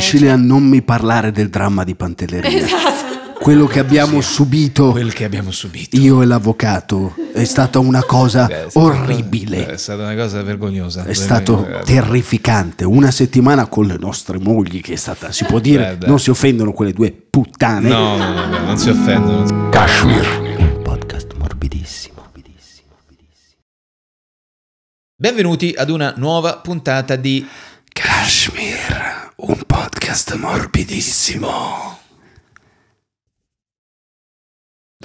Cecilia, cioè... non mi parlare del dramma di Pantelleria. Esatto. Quello che abbiamo sì, subito. Quel che abbiamo subito. Io e l'avvocato. È stata una eh, cosa Beh, orribile. Eh, è stata una cosa vergognosa. È stato vergognosa. terrificante. Una settimana con le nostre mogli, che è stata, si può dire, Guarda. non si offendono quelle due puttane. No, no, no, no non si offendono. Kashmir. Podcast morbidissimo. Benvenuti ad una nuova puntata di Kashmir podcast morbidissimo.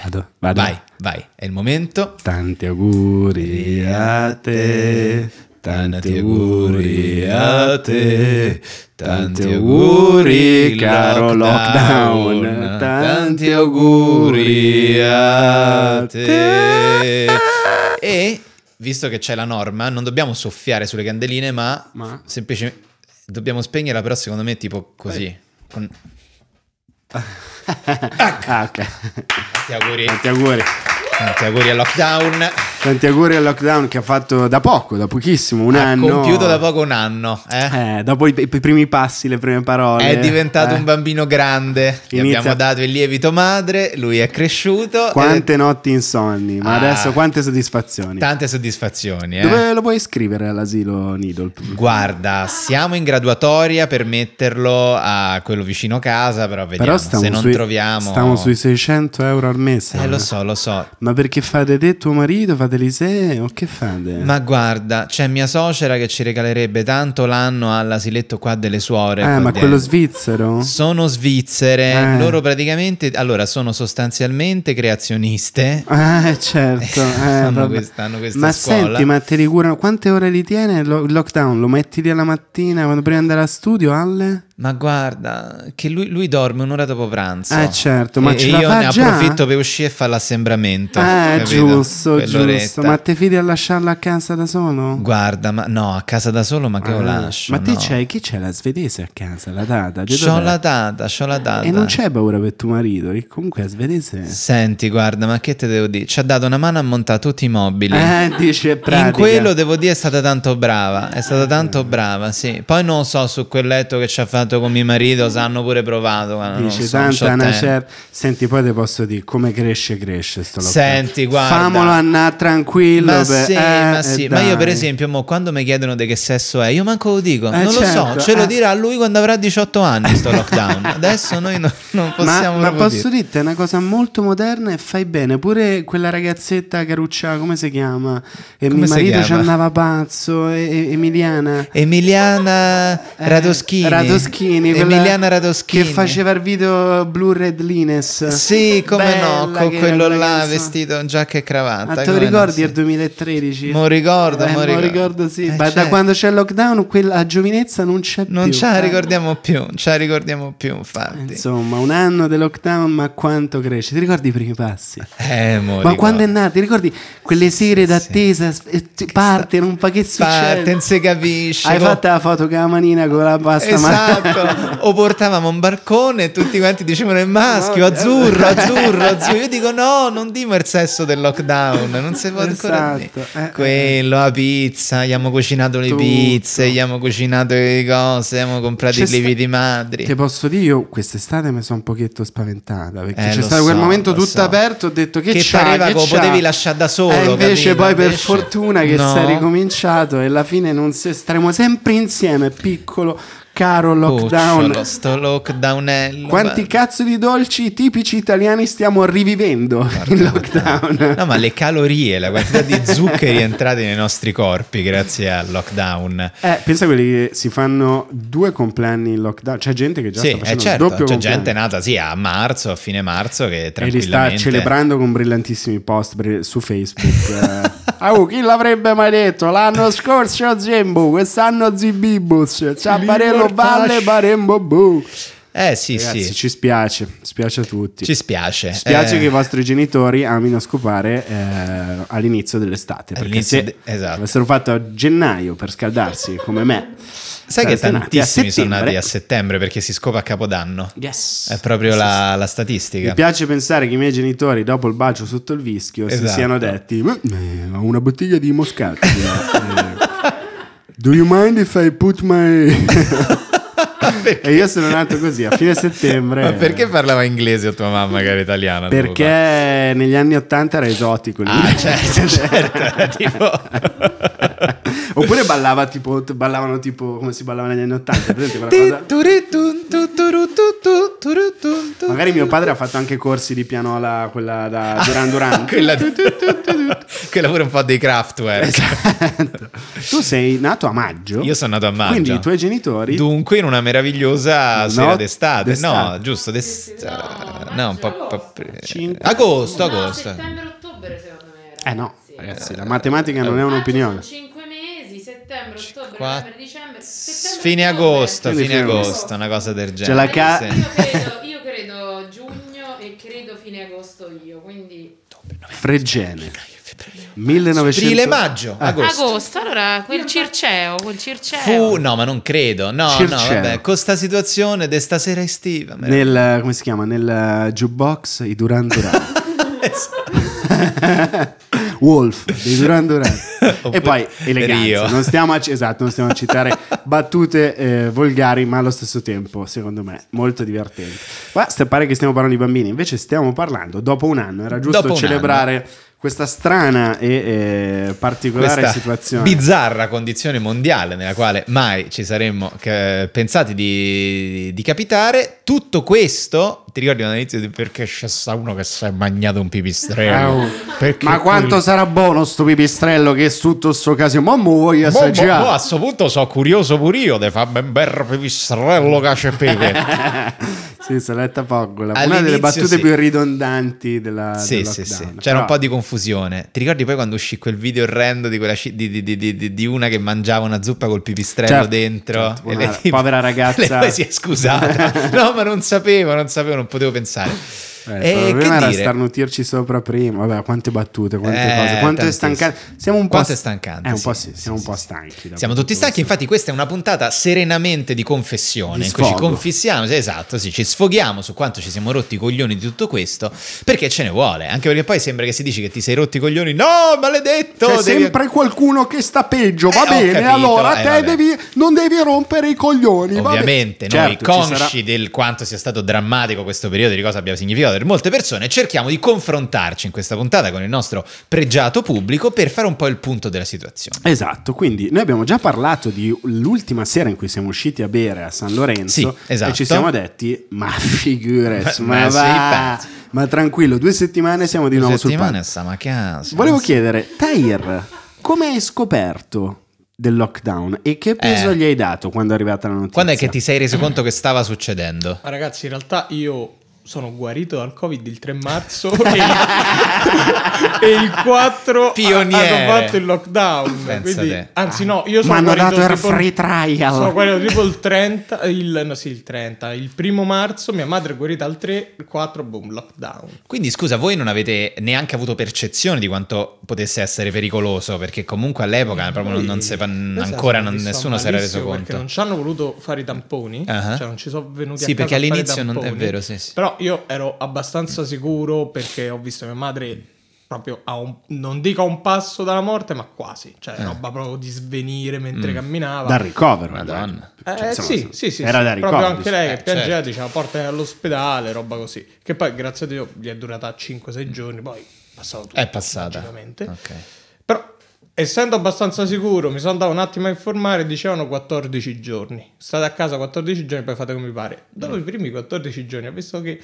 Vado, vado. Vai, vai, è il momento. Tanti auguri a te, tanti auguri a te, tanti auguri caro lockdown, tanti auguri a te. E visto che c'è la norma, non dobbiamo soffiare sulle candeline, ma, ma. semplicemente Dobbiamo spegnerla, però secondo me è tipo così. Con... ah, ok. Tanti auguri. Tanti auguri. Tanti auguri al lockdown. Tanti auguri al lockdown che ha fatto da poco, da pochissimo, un ha anno. Ha compiuto da poco un anno. Eh? Eh, dopo i, i, primi passi, le prime parole. È diventato eh. un bambino grande. Gli Inizia... abbiamo dato il lievito madre, lui è cresciuto. Quante ed... notti insonni, ma ah, adesso quante soddisfazioni. Tante soddisfazioni. Eh? Dove lo puoi iscrivere all'asilo Needle? Guarda, siamo in graduatoria per metterlo a quello vicino casa, però vediamo però se non sui, troviamo. Stiamo sui 600 euro al mese. Eh, lo eh. so, lo so. Ma perché fate te tuo marito, fate dell'Isee o che fate? Ma guarda, c'è mia suocera che ci regalerebbe tanto l'anno all'asiletto qua delle suore. Ah, ma quello svizzero? Sono svizzere, eh. loro praticamente, allora, sono sostanzialmente creazioniste. Eh, certo. Eh, hanno, hanno questa ma scuola. senti, ma te li curano? quante ore li tiene il lockdown? Lo metti lì alla mattina, quando prima di andare a studio, alle? Ma guarda, che lui, lui, dorme un'ora dopo pranzo. Eh certo, ma e, ce e io ne già? approfitto per uscire e fare l'assembramento. Eh capito? giusto, Quell'oretta. giusto. Ma te fidi a lasciarla a casa da solo? Guarda, ma no, a casa da solo ma che ah, lo lascio? Ma no. te c'è, chi c'è la svedese a casa? La data? C'ho dov'è? la data, c'ho la data. E non c'è paura per tuo marito, che comunque è svedese. Senti, guarda, ma che te devo dire? Ci ha dato una mano a montare tutti i mobili. Eh, dice pratica. In quello devo dire è stata tanto brava, è stata tanto brava, sì. Poi non lo so su quel letto che ci ha fatto provato con mio marito, sanno pure provato. Dici, so, tanta una certa... Senti, poi ti posso dire, come cresce, cresce sto lockdown. Senti, guarda. Famolo andare tranquillo. Ma, per... sì, eh, ma, sì. Eh, ma io per esempio, mo, quando mi chiedono di che sesso è, io manco lo dico, eh, non certo, lo so, certo, ce lo eh. dirà lui quando avrà 18 anni sto lockdown. Adesso noi no, non possiamo... Ma, ma posso dire. dirti, è una cosa molto moderna e fai bene. Pure quella ragazzetta caruccia, come si chiama? E come mio marito ci andava pazzo, e, e, Emiliana. Emiliana eh, Radoschini. Radoschini Radoschini Emiliana Radoschini che faceva il video Blue red lines sì come Bella no con quello là vestito in giacca e cravatta ah, te lo ricordi il 2013 mo ricordo eh, mo ricordo, ricordo sì eh, ma certo. da quando c'è il lockdown quella giovinezza non c'è più non ce la eh. ricordiamo più non ce la ricordiamo più infatti insomma un anno di lockdown ma quanto cresce ti ricordi i primi passi eh mo ma ricordo. quando è nato ti ricordi quelle sere d'attesa sì. parte non pa che succede parte non si capisce hai fatto la foto con la manina con la pasta esatto Ecco, o portavamo un barcone e tutti quanti dicevano è eh, maschio, no, azzurro, azzurro, azzurro. Io dico no, non dimo il sesso del lockdown, non si può esatto. ancora eh, eh, eh, quello, la pizza, gli abbiamo cucinato le tutto. pizze, gli abbiamo cucinato le cose, abbiamo comprato i lividi di madri. Ti posso dire, io quest'estate mi sono un pochetto spaventata perché eh, c'è stato so, quel momento tutto so. aperto, ho detto che, che c'ha, pareva che, che potevi lasciare da solo. E invece capito? poi invece... per fortuna che no. si ricominciato e alla fine non si staremo sempre insieme, piccolo caro lockdown. Oh, sto lockdown. Quanti ma... cazzo di dolci tipici italiani stiamo rivivendo Guarda, in lockdown? No, ma le calorie, la quantità di zuccheri entrati nei nostri corpi grazie al lockdown. Eh, pensa a quelli che si fanno due compleanni in lockdown. C'è gente che già sì, sta eh, facendo certo, doppio C'è compleanno. gente nata sì a marzo, a fine marzo che tranquillamente... E li sta celebrando con brillantissimi post su Facebook. Eh. oh, chi l'avrebbe mai detto? L'anno scorso Zembo, quest'anno Zibibus, Ciabarello Valle, Barembo Bu. Eh sì, Ragazzi, sì. Ci spiace, spiace a tutti. Ci spiace. Spiace eh... che i vostri genitori amino scopare eh, all'inizio dell'estate. Perché se de... esatto. avessero fatto a gennaio per scaldarsi come me. Sai che tantissimi sono nati a settembre perché si scopa a Capodanno. Yes. È proprio sì, la, sì. la, statistica. Mi piace pensare che i miei genitori, dopo il bacio sotto il vischio, esatto. si siano detti: eh, Ho una bottiglia di moscato. Eh, eh. do you mind if I put my e io sono nato così a fine settembre. Ma perché parlava inglese o tua mamma che era italiana? Perché negli anni 80 era esotico. Ah, certo, certo. tipo... Oppure ballava tipo, ballavano tipo come si ballava negli anni Ottanta. Magari mio padre ha fatto anche corsi di pianola, quella da Duran Duran. quella di... quella pure un po' dei Kraftwerk. Esatto. Tu sei nato a maggio. Io sono nato a maggio. Quindi i tuoi genitori... Dunque in una meravigliosa no, sera d'estate. d'estate. No, giusto, d'estate. No, un po'... po'... Agosto, agosto. No, settembre-ottobre secondo me. Ragazzi. Eh no, ragazzi, la matematica non è ah, un'opinione. 5 settembre, ottobre, Qua... novembre, dicembre, settembre, fine ottobre. agosto, fine, fine agosto, una cosa del genere. Io, ca- eh, io, credo, io, credo, giugno e credo fine agosto io, quindi Fregene. 1900... Aprile, maggio, ah. agosto. agosto. Allora, quel circeo, quel circeo. Fu, no, ma non credo. No, circeo. no, vabbè, con sta situazione di stasera estiva. Nel, come si chiama? Nel eh, jukebox i Duran Duran. esatto. Wolf di Duran Duran. e poi eleganza. Non stiamo, a, esatto, non stiamo a citare battute eh, volgari, ma allo stesso tempo, secondo me, molto divertenti. Qua pare che stiamo parlando di bambini, invece stiamo parlando, dopo un anno, era giusto dopo celebrare questa strana e, e particolare questa situazione. Bizzarra condizione mondiale nella quale mai ci saremmo che, eh, pensati di, di, capitare. Tutto questo, ti ricordi all'inizio perché c'è sta uno che si è mangiato un pipistrello? Eh, oh, ma quanto quel... sarà buono sto pipistrello che è tutto sto casino? Mamma voglio assaggiare. Mo, mo, a questo punto sono curioso pure io di farmi un bel pipistrello cacio e pepe. Senza letta Poggola, All'inizio una delle battute sì. più ridondanti della Sì, del sì, sì. C'era Però... un po' di confusione. Ti ricordi poi quando uscì quel video orrendo di, quella sci- di, di, di una che mangiava una zuppa col pipistrello certo, dentro? Certo, e lei, tipo, povera ragazza. Lei poi si è scusata. no, ma non sapevo, non sapevo, non potevo pensare. Eh, il problema era dire? starnutirci sopra prima. Vabbè, quante battute, quante eh, cose. Quanto è stancante. Siamo un po', Quanto eh, un po sì, sì, siamo un po' stanchi. Siamo tutti stanchi. Infatti, questa è una puntata serenamente di confessione. Di in cui ci confissiamo. Sì, esatto, sì, ci sfoghiamo su quanto ci siamo rotti i coglioni di tutto questo. Perché ce ne vuole. Anche perché poi sembra che si dici che ti sei rotti i coglioni. No, maledetto! C'è devi... sempre qualcuno che sta peggio. Eh, va bene, capito, allora eh, te devi, non devi rompere i coglioni. Ovviamente, noi certo, consci sarà... del quanto sia stato drammatico questo periodo, di cosa abbia significato per molte persone, cerchiamo di confrontarci in questa puntata con il nostro pregiato pubblico per fare un po' il punto della situazione. Esatto, quindi noi abbiamo già parlato di l'ultima sera in cui siamo usciti a bere a San Lorenzo sì, esatto. e ci esatto. siamo detti, ma figures, ma, ma, va, ma tranquillo, due settimane siamo di due nuovo sul palco. Siamo a casa. Volevo chiedere, Tair, come hai scoperto del lockdown e che peso eh. gli hai dato quando è arrivata la notizia? Quando è che ti sei reso conto che stava succedendo? Ma ragazzi, in realtà io sono guarito dal covid il 3 marzo e, il, e il 4 Pioniere. hanno fatto il lockdown quindi, anzi no io sono hanno dato il free trial sono guarito tipo il 30 il, no, sì, il 30 il primo marzo mia madre è guarita al 3 il 4 boom lockdown quindi scusa voi non avete neanche avuto percezione di quanto potesse essere pericoloso perché comunque all'epoca proprio non, non si, esatto, ancora non, nessuno si era reso conto perché non ci hanno voluto fare i tamponi uh-huh. cioè non ci sono venuti sì, a perché all'inizio non è vero sì, sì. però io ero abbastanza sicuro perché ho visto mia madre proprio a un, non dico a un passo dalla morte, ma quasi, cioè eh. roba proprio di svenire mentre mm. camminava. Da ricovero, madonna. Eh, cioè, sì, sì, sì, era sì, da ricovero. Proprio anche lei che eh, piangeva, certo. diceva porta all'ospedale, roba così. Che poi, grazie a Dio, gli è durata 5-6 giorni, poi è passato tutto. È passata. Okay essendo abbastanza sicuro, mi sono andato un attimo a informare, dicevano 14 giorni. State a casa 14 giorni, poi fate come vi pare. Dopo i primi 14 giorni ho visto che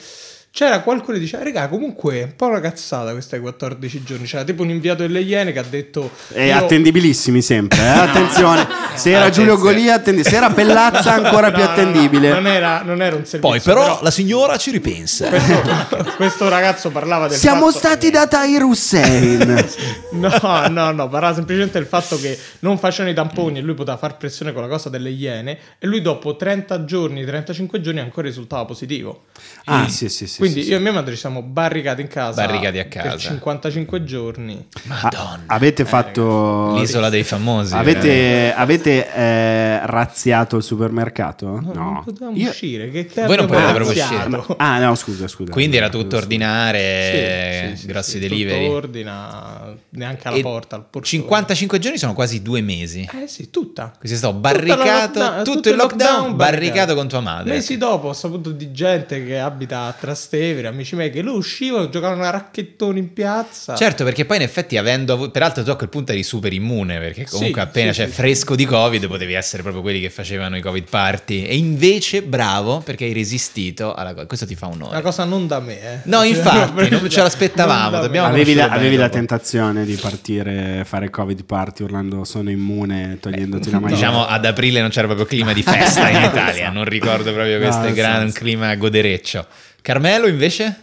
c'era qualcuno che diceva, regà, comunque è un po' una cazzata questi 14 giorni. C'era tipo un inviato delle Iene che ha detto... E io... attendibilissimi sempre, eh? attenzione. se era Giulio Golia, attendi- se era Pellazza ancora no, più attendibile. No, non, era, non, era, un servizio. Poi però, però... la signora ci ripensa. Questo, questo ragazzo parlava del Siamo fatto... stati da Tahir Hussein. no, no, no, parlava semplicemente del fatto che non facevano i tamponi e lui poteva far pressione con la cosa delle Iene e lui dopo 30 giorni, 35 giorni ancora risultava positivo. Ah, e... sì, sì, sì. Quindi sì, io sì. e mia madre ci siamo barricati in casa, barricati a casa. per 55 giorni. Madonna. A- avete eh, fatto ragazzi. l'isola dei famosi. Avete, eh. avete eh, razziato il supermercato? No, no. non potevamo io... uscire. Che, che Voi non potete proprio uscire. Ma... Ah, no, scusa, scusa. Quindi era tutto ordinare, eh, sì, grossi sì, delivery. Tutto ordina, neanche alla e porta. Al 55 giorni sono quasi due mesi. Eh sì, tutta. Quindi sei stato barricato, la, tutto, eh, tutto, il lockdown, lockdown barricato, barricato con tua madre. Mesi dopo, ho saputo di gente che abita a Trastevere Trastevere, amici miei, che loro uscivano, giocavano una racchettoni in piazza. Certo, perché poi in effetti avendo peraltro tu a quel punto eri super immune, perché comunque sì, appena sì, c'è cioè, sì, fresco di Covid potevi essere proprio quelli che facevano i Covid party. E invece bravo perché hai resistito alla cosa. Questo ti fa onore. Una cosa non da me, eh. No, cioè, infatti, non ce l'aspettavamo. Non avevi, la, avevi la, tentazione di partire, a fare Covid party urlando sono immune, togliendoti la eh, mano. Diciamo ad aprile non c'era proprio clima di festa in Italia, non ricordo proprio questo no, gran senso. clima godereccio. Carmelo invece?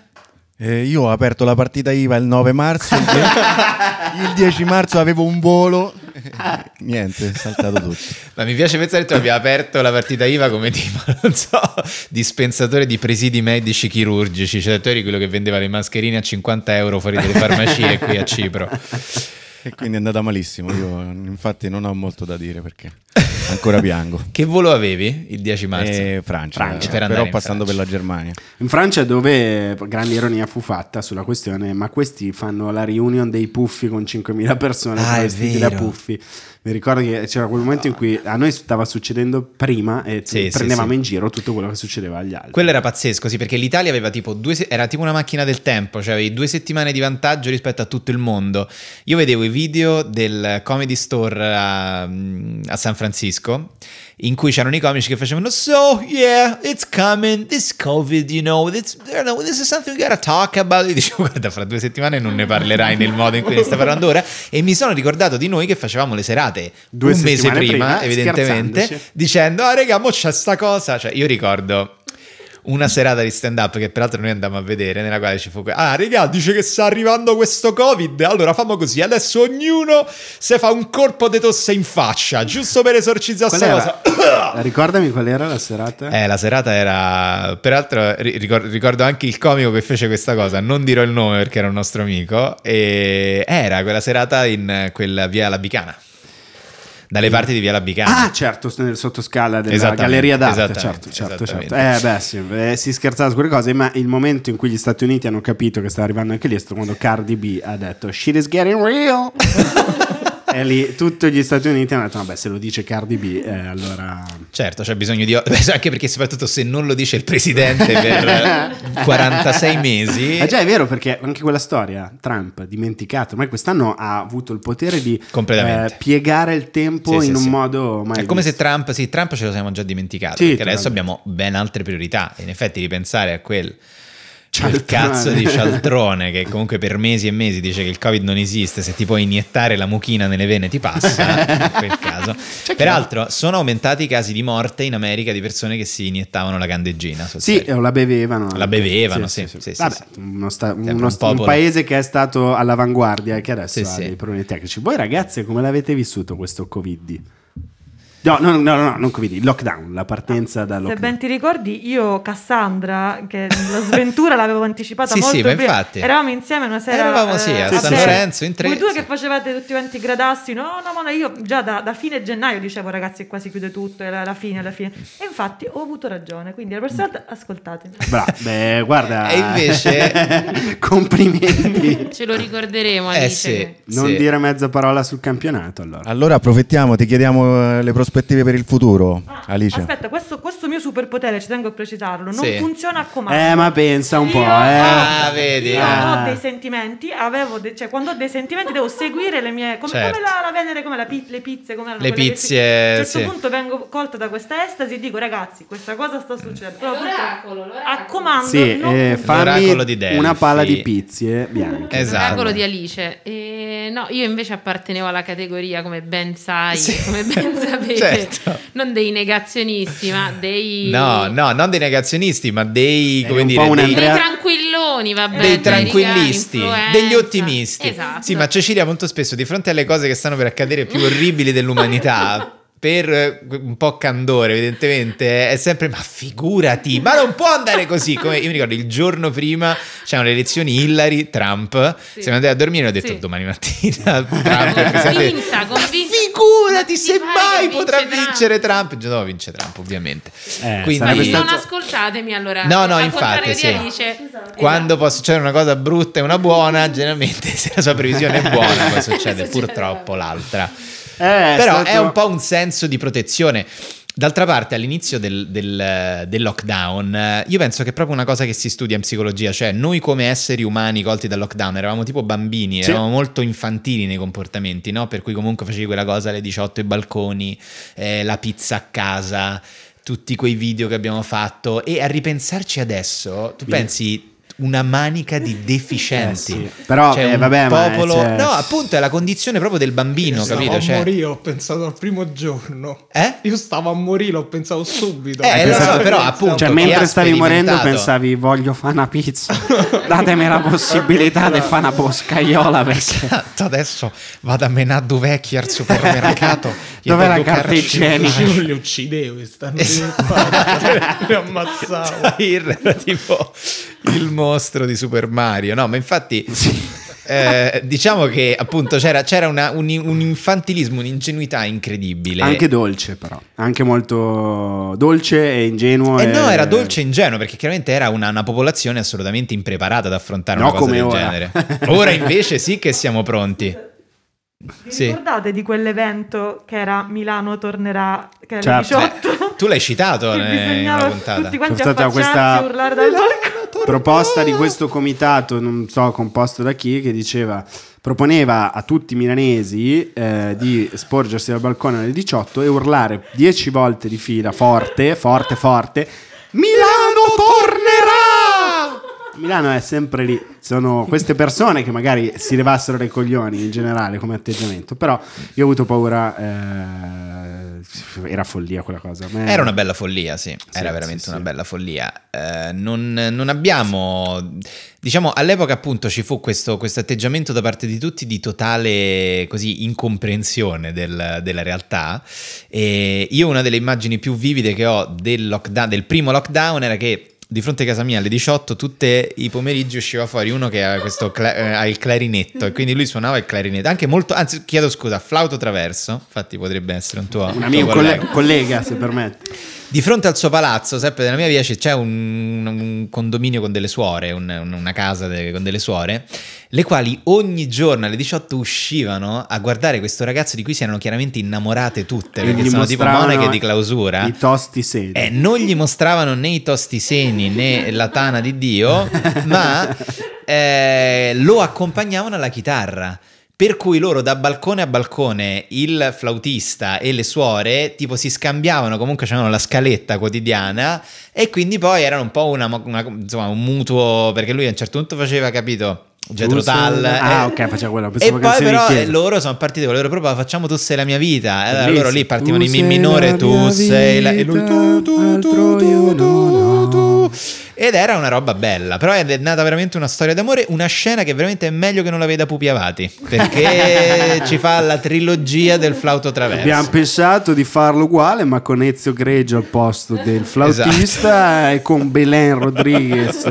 Eh, io ho aperto la partita IVA il 9 marzo, il 10, il 10 marzo avevo un volo, niente, è saltato tutto. Ma mi piace pensare che tu abbia aperto la partita IVA come tipo, non so, dispensatore di presidi medici chirurgici, cioè tu eri quello che vendeva le mascherine a 50 euro fuori dalle farmacie qui a Cipro e quindi è andata malissimo. Io infatti non ho molto da dire perché ancora piango. che volo avevi il 10 marzo? Eh, Francia, Francia. Per però passando Francia. per la Germania. In Francia dove grande ironia fu fatta sulla questione, ma questi fanno la reunion dei puffi con 5.000 persone ah, vestiti da puffi mi ricordo che c'era quel momento in cui a noi stava succedendo prima e sì, prendevamo sì, in giro tutto quello che succedeva agli altri. Quello era pazzesco, sì, perché l'Italia aveva tipo due, se- era tipo una macchina del tempo, cioè avevi due settimane di vantaggio rispetto a tutto il mondo. Io vedevo i video del comedy store a, a San Francisco in cui c'erano i comici che facevano So, yeah, it's coming, this COVID, you know, this, know, this is something we gotta talk about. E dicevo, guarda, fra due settimane non ne parlerai nel modo in cui ne stai parlando ora. E mi sono ricordato di noi che facevamo le serate telefonate Due un mese prima, prima evidentemente, dicendo, ah regà, mo c'è sta cosa, cioè io ricordo una serata di stand up che peraltro noi andammo a vedere nella quale ci fu ah regà, dice che sta arrivando questo covid allora famo così adesso ognuno se fa un colpo di tosse in faccia giusto per esorcizzare questa cosa ricordami qual era la serata eh la serata era peraltro ricordo, ricordo, anche il comico che fece questa cosa non dirò il nome perché era un nostro amico e era quella serata in quella via Labicana dalle parti di Via Labicana. Ah, certo, nel sottoscala della Galleria d'Arte. Certo, certo, certo. Eh, beh, sì, eh, si scherzava su quelle cose, ma il momento in cui gli Stati Uniti hanno capito che stava arrivando anche lì è stato quando Cardi B ha detto Shit is getting real. e lì tutti gli Stati Uniti hanno detto, vabbè, se lo dice Cardi B, eh, allora... Certo, c'è bisogno di... Anche perché soprattutto se non lo dice il presidente per 46 mesi... Ma già è vero, perché anche quella storia, Trump, dimenticato, ma quest'anno ha avuto il potere di eh, piegare il tempo sì, in sì, un sì. modo... Mai è come visto. se Trump, sì, Trump ce lo siamo già dimenticato, perché adesso abbiamo ben altre priorità. in effetti ripensare a quel c'è il cazzo di cialtrone che comunque per mesi e mesi dice che il covid non esiste, se ti puoi iniettare la mucchina nelle vene ti passa, in quel caso. C'è Peraltro sono aumentati i casi di morte in America di persone che si iniettavano la candeggina. Sì, o la bevevano. La bevevano, sì. sì, sì, sì Vabbè, uno sta- cioè, uno st- un, paese che è stato all'avanguardia e che adesso ha dei problemi tecnici. Voi ragazzi come l'avete vissuto questo covid? No, no, no, no, non Covid, lockdown, la partenza ah, da lockdown. Se ben ti ricordi, io Cassandra, che la sventura l'avevo anticipata sì, molto sì, prima, infatti. eravamo insieme una sera eravamo, sì, eh, a San Lorenzo in tre. Voi due che facevate tutti quanti gradassi, no, no, ma io già da, da fine gennaio dicevo ragazzi qua quasi chiude tutto, era la fine, alla fine. E infatti ho avuto ragione, quindi la prossima volta ascoltate. Bra, beh, guarda. e invece complimenti. Ce lo ricorderemo, eh, sì, Non sì. dire mezza parola sul campionato allora. Allora approfittiamo, ti chiediamo eh, le prospettive prospettive per il futuro, ah, Alice? Aspetta, questo, questo, mio superpotere, ci tengo a precisarlo, non sì. funziona a comando. Eh, ma pensa un io po', eh. Ah, vedi. Io ah. ho dei sentimenti, avevo de- cioè quando ho dei sentimenti devo seguire le mie... Come, certo. come la, la, Venere, come la pi- le pizze, come le pizze. A un certo sì. punto vengo colta da questa estasi e dico, ragazzi, questa cosa sta succedendo. Però, l'oracolo, l'oracolo. A comando. Sì, non... eh, fammi di una palla di pizze bianche. Esatto. L'oracolo di Alice. E, eh, no, io invece appartenevo alla categoria, come ben sai, sì. come ben sapete certo. non dei negazionisti, ma dei... No, no, non dei negazionisti, ma dei, come dire, dei, Andrea... dei tranquilloni, vabbè. Dei tranquillisti, degli ottimisti. Esatto. Sì, ma Cecilia molto spesso di fronte alle cose che stanno per accadere più orribili dell'umanità... per eh, un po' candore, evidentemente, è sempre ma figurati, ma non può andare così. Come io mi ricordo il giorno prima c'erano le elezioni Hillary, Trump. Sì. Siamo andati a dormire e ho detto sì. domani mattina Trump. Convinta, convinta figurati mai potrà vincere Trump. Trump. No, vince Trump ovviamente. Eh, Quindi, stato... Non ascoltatemi allora. No, no, infatti. Sì. Alice, esatto. Quando può succedere una cosa brutta e una buona, generalmente se la sua previsione è buona, poi succede, succede purtroppo l'altra. Eh, Però stato... è un po' un senso di protezione. D'altra parte, all'inizio del, del, del, lockdown, eh, io penso che è proprio una cosa che si studia in psicologia, cioè noi come esseri umani colti dal lockdown eravamo tipo bambini, sì. eravamo molto infantili nei comportamenti, no? Per cui comunque facevi quella cosa alle 18 i balconi, eh, la pizza a casa, tutti quei video che abbiamo fatto e a ripensarci adesso, tu Quindi. pensi una manica di deficienti. Eh sì. Però cioè, eh, vabbè, popolo... ma, cioè... No, appunto è la condizione proprio del bambino, io capito? Stavo cioè... a morire, ho pensato al primo giorno. Eh? Io stavo a morire, ho pensato subito. Eh, lo so, però appunto... Cioè, mentre stavi morendo pensavi voglio fare una pizza. Datemi la possibilità di fare una boscaiola perché... Esatto, adesso vado a menare due Vecchi al supermercato. Dove la carta igienica? Io li uccidevo, stanno esatto. li ammazzavo. Il, tipo, il mostro di Super Mario. No, ma infatti... Sì. Eh, diciamo che appunto c'era, c'era una, un, un, infantilismo, un'ingenuità incredibile. Anche dolce, però, anche molto dolce e ingenuo. Eh e... no, era dolce e ingenuo perché chiaramente era una, una popolazione assolutamente impreparata ad affrontare no, una cosa del ora. genere. Ora invece sì che siamo pronti. Vi sì. ricordate di quell'evento che era Milano tornerà che era certo. 18? Eh, tu l'hai citato eh, in una puntata. Tutti quanti a questa urlare dal Proposta di questo comitato, non so composto da chi, che diceva proponeva a tutti i milanesi eh, di sporgersi dal balcone alle 18 e urlare 10 volte di fila forte, forte, forte Milano torna Milano è sempre lì. Sono queste persone che magari si levassero dai coglioni in generale come atteggiamento. Però io ho avuto paura. Eh, era follia quella cosa. Ma... Era una bella follia, sì. sì era veramente sì, una sì. bella follia. Eh, non, non, abbiamo. Diciamo, all'epoca appunto ci fu questo, questo, atteggiamento da parte di tutti di totale così incomprensione del, della realtà. E io una delle immagini più vivide che ho del, lockdown, del primo lockdown era che di fronte a casa mia alle 18 tutti i pomeriggi usciva fuori uno che ha, questo cla- eh, ha il clarinetto e mm. quindi lui suonava il clarinetto anche molto anzi chiedo scusa flauto traverso infatti potrebbe essere un tuo un amico coll- collega se permette di fronte al suo palazzo, sempre nella mia via, c'è un, un, condominio con delle suore, un, una casa de, con delle suore, le quali ogni giorno alle 18 uscivano a guardare questo ragazzo di cui si erano chiaramente innamorate tutte, e perché sono tipo monache di clausura. I tosti seni. E eh, non gli mostravano né i tosti seni né la tana di Dio, ma eh, lo accompagnavano alla chitarra. Per cui loro da balcone a balcone, il flautista e le suore, tipo si scambiavano, comunque c'erano la scaletta quotidiana e quindi poi erano un po' una, una, insomma, un mutuo, perché lui a un certo punto faceva, capito? Getro Tal ah, eh, ok, faceva quello. E poi, però, loro sono partiti con la loro proprio Facciamo tu sei la mia vita. E allora loro lì partivano in mi minore, tu sei la. E lui, tu, tu, tu, tu, tu, tu, tu, tu ed era una roba bella, però è nata veramente una storia d'amore, una scena che veramente è meglio che non la veda Pupi Avati, perché ci fa la trilogia del flauto traverso. Abbiamo pensato di farlo uguale, ma con Ezio Greggio al posto del flautista esatto. e con Belen Rodriguez.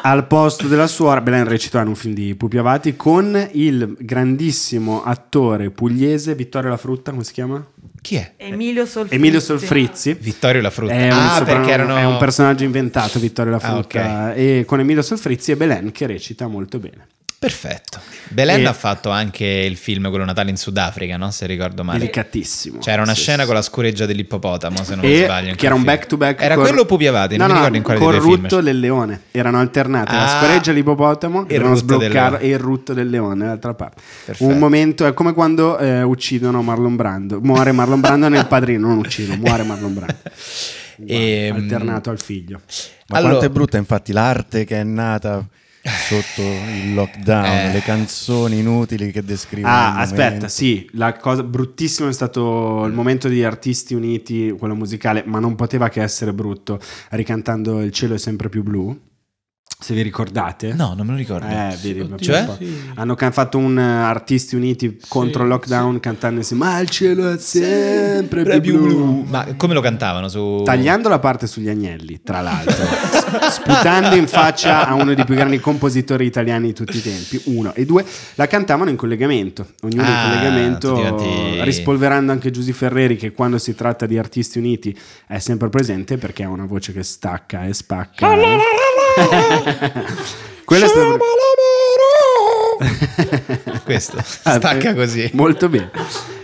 al posto della suora, Belen recitò in un film di Pupi Avati con il grandissimo attore pugliese Vittorio La Frutta, come si chiama? Chi è? Emilio Solfrizzi. Emilio Solfrizzi. Vittorio La Frutta. È un, ah, soprano, erano... è un personaggio inventato, Vittorio La Frutta. Ah, okay. E con Emilio Solfrizzi e Belen che recita molto bene. Perfetto. Belen e... ha fatto anche il film quello Natale in Sudafrica, no? Se ricordo male. Delicatissimo. C'era una sì, scena sì. con la scureggia dell'ippopotamo, se non e... sbaglio. Che era un back to back. Era cor... quello Pupiavati, non no, mi ricordo in quale Con Rutto del Leone. Erano alternate ah, la scureggia dell'ippopotamo e, sbloccare... e il Rutto del Leone, dall'altra parte. Perfetto. Un momento, è come quando eh, uccidono Marlon Brando. Muore Marlon Brando nel padrino, non uccido, muore Marlon Brando. e... Ehm, alternato al figlio. Ma allora... quanto è brutta infatti l'arte che è nata sotto il lockdown, eh. le canzoni inutili che descrivono. Ah, aspetta, sì, la cosa bruttissima è stato il momento di Artisti Uniti, quello musicale, ma non poteva che essere brutto, ricantando Il cielo è sempre più blu. Se vi ricordate? No, non me lo ricordo. Eh, vedi, Oddio, cioè? sì. Hanno fatto un uh, Artisti Uniti contro il sì, lockdown sì. cantandosi Ma il cielo è sempre più blu. blu. Ma come lo cantavano? Su... Tagliando la parte sugli agnelli, tra l'altro. sputando in faccia a uno dei più grandi compositori italiani di tutti i tempi. Uno e due, la cantavano in collegamento, ognuno ah, in collegamento, tutti... rispolverando anche Giuseppe Ferreri, che quando si tratta di artisti uniti è sempre presente perché ha una voce che stacca e spacca. Quello è stato. Questo ah, stacca così. Molto bene.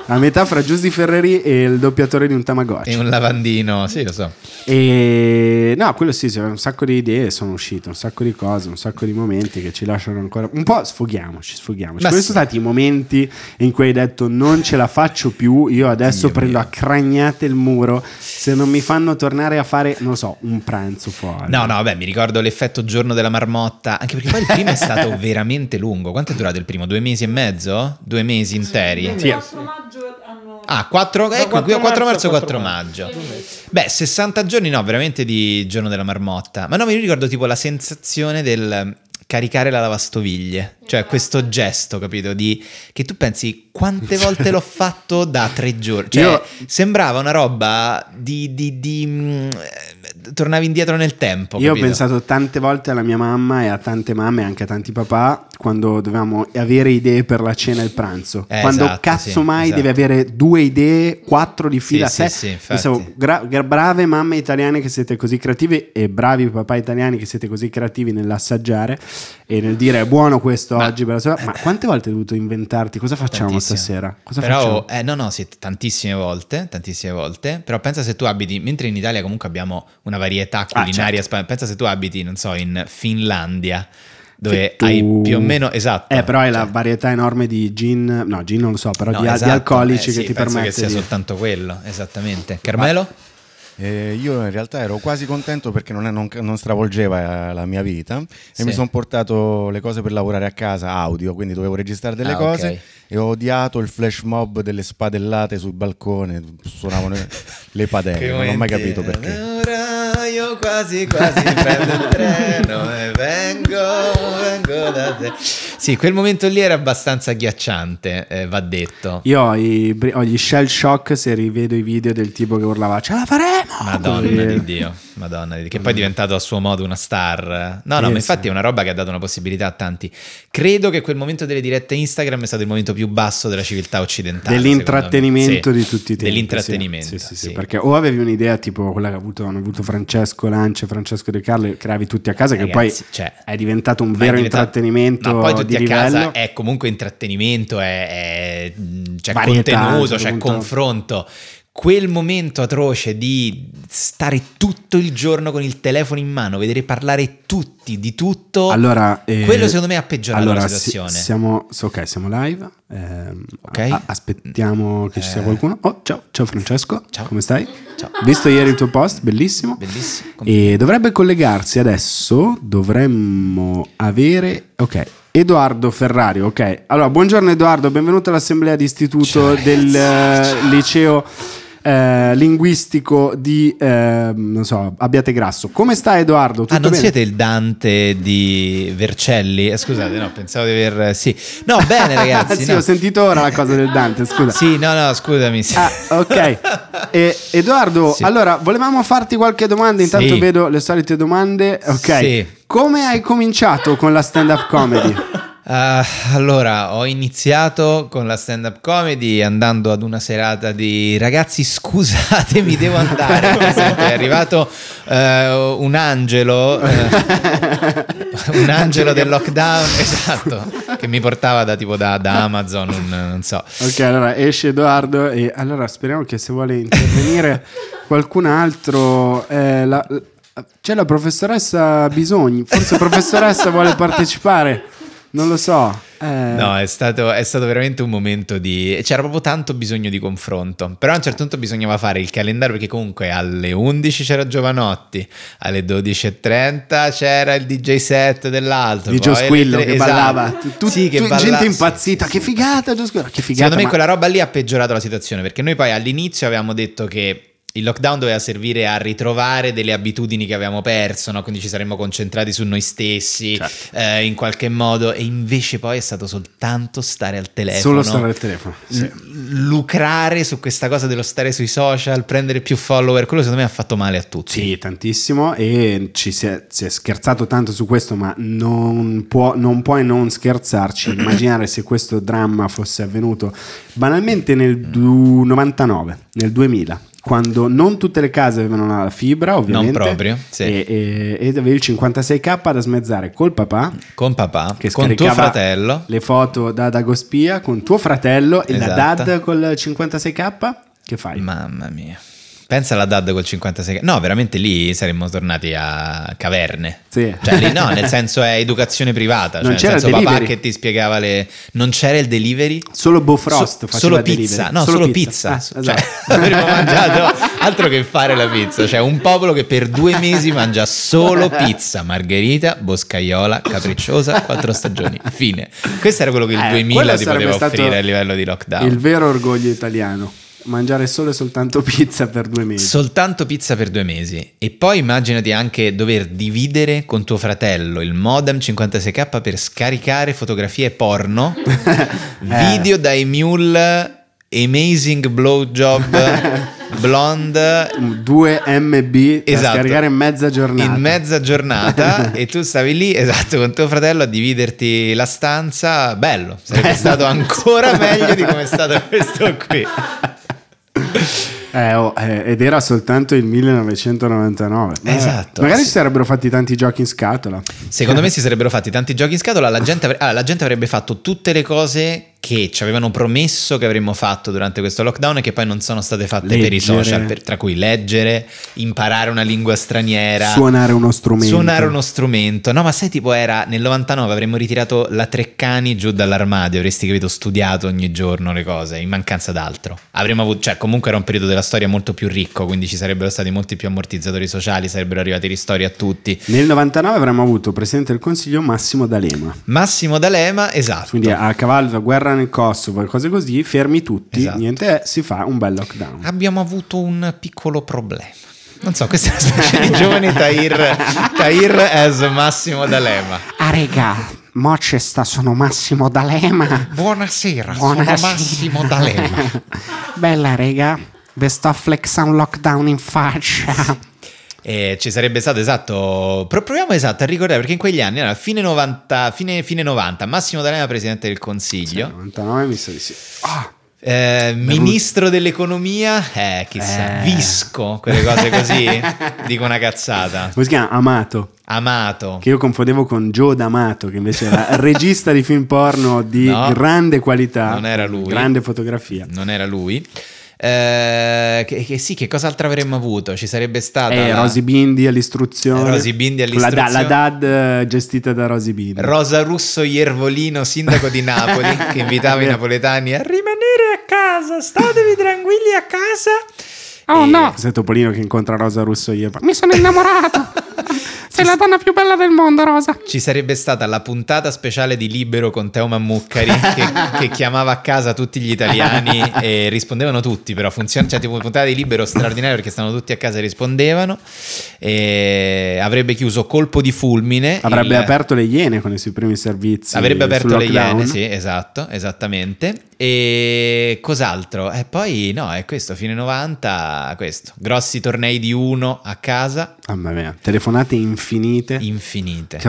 La metà fra Giusti Ferreri e il doppiatore di un Tamagotchi. E un lavandino, sì, lo so. E no, quello sì, un sacco di idee sono uscite, un sacco di cose, un sacco di momenti che ci lasciano ancora. Un po' sfoghiamoci, sfoghiamoci. Ma sì. sono stati i momenti in cui hai detto non ce la faccio più, io adesso Dio prendo mio. a cragnate il muro se non mi fanno tornare a fare, non lo so, un pranzo fuori. No, no, beh, mi ricordo l'effetto giorno della marmotta, anche perché poi il primo è stato veramente lungo. Quanto è durato il primo? Due mesi e mezzo? Due mesi interi? Sì. sì. Ah, 4, ecco, 4 qui 4 marzo, 4 maggio. maggio. Beh, 60 giorni no, veramente di giorno della marmotta. Ma no, mi ricordo tipo la sensazione del mm, caricare la lavastoviglie, cioè esatto. questo gesto, capito? Di che tu pensi quante volte l'ho fatto da tre giorni, cioè Io... sembrava una roba di, di, di mh, mm, eh, tornavi indietro nel tempo. Capito? Io ho pensato tante volte alla mia mamma e a tante mamme e anche a tanti papà quando dovevamo avere idee per la cena e il pranzo. Eh, quando esatto, cazzo sì, mai esatto. devi avere due idee, quattro di fila sì, a sé. Sì, Pensavo, gra- brave mamme italiane che siete così creative e bravi papà italiani che siete così creativi nell'assaggiare e nel dire è buono questo ma, oggi per la sera. Ma quante volte hai dovuto inventarti? Cosa facciamo tantissime. stasera? Cosa però, facciamo? Eh, no, no, sì, tantissime volte, tantissime volte. Però pensa se tu abiti, mentre in Italia comunque abbiamo una varietà ah, culinaria, ah, certo. pensa se tu abiti, non so, in Finlandia dove tu... hai più o meno esatto. Eh, però hai cioè. la varietà enorme di gin, no, gin non lo so, però no, di, esatto, di, alcolici eh, sì, che ti permette. che sia di... soltanto quello, esattamente. Carmelo? Eh, io in realtà ero quasi contento perché non, è, non, non stravolgeva eh, la mia vita sì. e mi sono portato le cose per lavorare a casa, audio, quindi dovevo registrare delle ah, cose okay. e ho odiato il flash mob delle spadellate sul balcone, suonavano le padelle, non ho mai capito perché io quasi quasi prendo il treno e vengo, vengo da te. Sì, quel momento lì era abbastanza agghiacciante, eh, va detto. Io ho, i, ho, gli shell shock se rivedo i video del tipo che urlava ce la faremo! Madonna e... di Dio. Madonna, che poi è diventato a suo modo una star. No, no, yes. ma infatti è una roba che ha dato una possibilità a tanti. Credo che quel momento delle dirette Instagram è stato il momento più basso della civiltà occidentale. Dell'intrattenimento sì, di tutti i tempi. Dell'intrattenimento. Sì, sì, sì, sì. perché o avevi un'idea tipo quella che avuto, hanno avuto Francesco Lancia, Francesco De Carlo, creavi tutti a casa, Ragazzi, che poi cioè, è diventato un vero diventato, intrattenimento. Ma poi tutti a livello. casa è comunque intrattenimento, è, è cioè, Varietà, contenuto, c'è cioè, confronto quel momento atroce di stare tutto il giorno con il telefono in mano, vedere parlare tutti di tutto, allora, eh, quello secondo me ha peggiorato allora, la situazione. Si, siamo, ok, siamo live, eh, okay. A, aspettiamo che eh. ci sia eh. qualcuno. Oh, ciao, ciao Francesco, ciao. come stai? Ciao. Visto ieri il tuo post, bellissimo. Bellissimo. E dovrebbe collegarsi adesso, dovremmo avere... Ok, Edoardo Ferrari, ok. Allora, buongiorno Edoardo, benvenuto all'assemblea d'istituto ciao, del eh, ciao. liceo eh, linguistico di eh, non so, Abbiate Grasso. Come sta Edoardo? Tutto ah, non bene? siete il Dante di Vercelli? Eh, scusate, no, pensavo di aver eh, sì. No, bene ragazzi. sì, no. ho sentito ora la cosa del Dante, scusa. sì, no, no, scusami. Sì. Ah, ok. E, Edoardo, sì. allora, volevamo farti qualche domanda, intanto sì. vedo le solite domande. Ok. Come hai cominciato con la stand-up comedy? Uh, allora, ho iniziato con la stand-up comedy andando ad una serata di ragazzi scusate, mi devo andare. è arrivato uh, un angelo, uh, un angelo del lockdown, esatto, che mi portava da tipo da, da Amazon, un, non so. Ok, allora esce Edoardo e allora speriamo che se vuole intervenire qualcun altro... Eh, la, c'è la professoressa Bisogni, forse la professoressa vuole partecipare. Non lo so. Eh... No, è stato, è stato, veramente un momento di... C'era proprio tanto bisogno di confronto. Però a un certo punto bisognava fare il calendario perché comunque alle 11 c'era Giovanotti, alle 12.30 c'era il DJ set dell'altro. Di Joe Squillo tre... che esatto. ballava. Tu, sì, che tu, balla... gente impazzita. Sì. Che figata Gio Squillo, che figata. Secondo me quella roba lì ha peggiorato la situazione perché noi poi all'inizio avevamo detto che il lockdown doveva servire a ritrovare delle abitudini che avevamo perso, no? quindi ci saremmo concentrati su noi stessi certo. eh, in qualche modo e invece poi è stato soltanto stare al telefono. Solo stare al telefono. Sì. lucrare su questa cosa dello stare sui social, prendere più follower, quello secondo me ha fatto male a tutti. Sì, tantissimo e ci si è, si è scherzato tanto su questo, ma non, può, non puoi non scherzarci, immaginare se questo dramma fosse avvenuto banalmente nel 99, nel 2000 quando non tutte le case avevano la fibra, ovviamente. Non proprio, sì. E, e, ed avevi il 56k da smezzare col papà. Con papà, che con tuo fratello. Le foto da Dagospia, con tuo fratello esatto. e la DAD col 56k. Che fai? Mamma mia. Pensa alla DAD col 56. No, veramente lì saremmo tornati a caverne. Sì. Cioè, lì no, nel senso è educazione privata. Non cioè, nel senso papà che ti spiegava le. Non c'era il delivery. Solo Bofrost so, faceva Solo pizza. No, solo, solo pizza. pizza. Ah, cioè, esatto. avremmo mangiato altro che fare la pizza. Cioè, un popolo che per due mesi mangia solo pizza. Margherita, boscaiola, capricciosa, quattro stagioni. Fine. Questo era quello che il eh, 2000 ti poteva offrire a livello di lockdown. Il vero orgoglio italiano mangiare solo e soltanto pizza per due mesi. Soltanto pizza per due mesi. E poi immaginati anche dover dividere con tuo fratello il modem 56k per scaricare fotografie porno, eh. video dai mule, Amazing Blowjob. Blonde 2 MB esatto. da scaricare in mezza giornata. In mezza giornata e tu stavi lì, esatto, con tuo fratello a dividerti la stanza. Bello, sarebbe Bello. stato ancora meglio di come è stato questo qui. Eh, oh, eh, ed era soltanto il 1999. Ma eh, esatto. Magari ah, si sarebbero fatti tanti giochi in scatola. Secondo me si sarebbero fatti tanti giochi in scatola. La gente, avre- ah, la gente avrebbe fatto tutte le cose che ci avevano promesso che avremmo fatto durante questo lockdown e che poi non sono state fatte leggere. per i social, per, tra cui leggere, imparare una lingua straniera, suonare uno strumento. Suonare uno strumento. No, ma sai, tipo era nel 99 avremmo ritirato la Treccani giù dall'armadio, avresti capito studiato ogni giorno le cose in mancanza d'altro. Avremmo avuto, cioè, comunque era un periodo della storia molto più ricco, quindi ci sarebbero stati molti più ammortizzatori sociali, sarebbero arrivati ristori a tutti. Nel 99 avremmo avuto presidente del Consiglio Massimo D'Alema. Massimo D'Alema, esatto. Quindi a cavallo da guerra guerra nel Kosovo e cose così, fermi tutti, esatto. niente, si fa un bel lockdown. Abbiamo avuto un piccolo problema. Non so, questa è una specie di giovani Tahir, Tahir as Massimo D'Alema. Ah, regà. Mo c'è sta, sono Massimo D'Alema. Buonasera, Buonasera. sono Massimo D'Alema. Bella rega, vi sto flexando un lockdown in faccia. E ci sarebbe stato esatto, proviamo esatto a ricordare perché in quegli anni era fine 90, fine, fine 90 Massimo D'Alema presidente del Consiglio. Sì, 99 mi sa di sì. Ah! Eh, ministro dell'economia, eh, chissà, eh. Visco, quelle cose così, dico una cazzata. Come si chiama? Amato. Amato. Che io confondevo con Joe D'Amato, che invece era regista di film porno di no, grande qualità. Non era lui. Grande fotografia. Non era lui. Eh, che, che, sì, che cos'altro avremmo avuto? Ci sarebbe stata eh, la... Rosy Bindi all'istruzione. Eh, Rosy Bindi all'istruzione. La, da, la DAD eh, gestita da Rosy Bindi. Rosa Russo Iervolino, sindaco di Napoli, che invitava i napoletani a rimanere a casa, statevi tranquilli a casa. Oh e... no! Questo Topolino che incontra Rosa Russo Iervolino. Mi sono innamorato! Sei la donna più bella del mondo, Rosa. Ci sarebbe stata la puntata speciale di Libero con Teo Mammuccari che, che, chiamava a casa tutti gli italiani e rispondevano tutti, però funziona, cioè tipo puntata di Libero straordinaria perché stavano tutti a casa e rispondevano. E avrebbe chiuso colpo di fulmine. Avrebbe il... aperto le Iene con i suoi primi servizi. Avrebbe aperto le Iene, sì, esatto, esattamente. E cos'altro? E poi no, è questo, fine 90, questo. Grossi tornei di uno a casa. Mamma mia, telefonate in infinite. Infinite.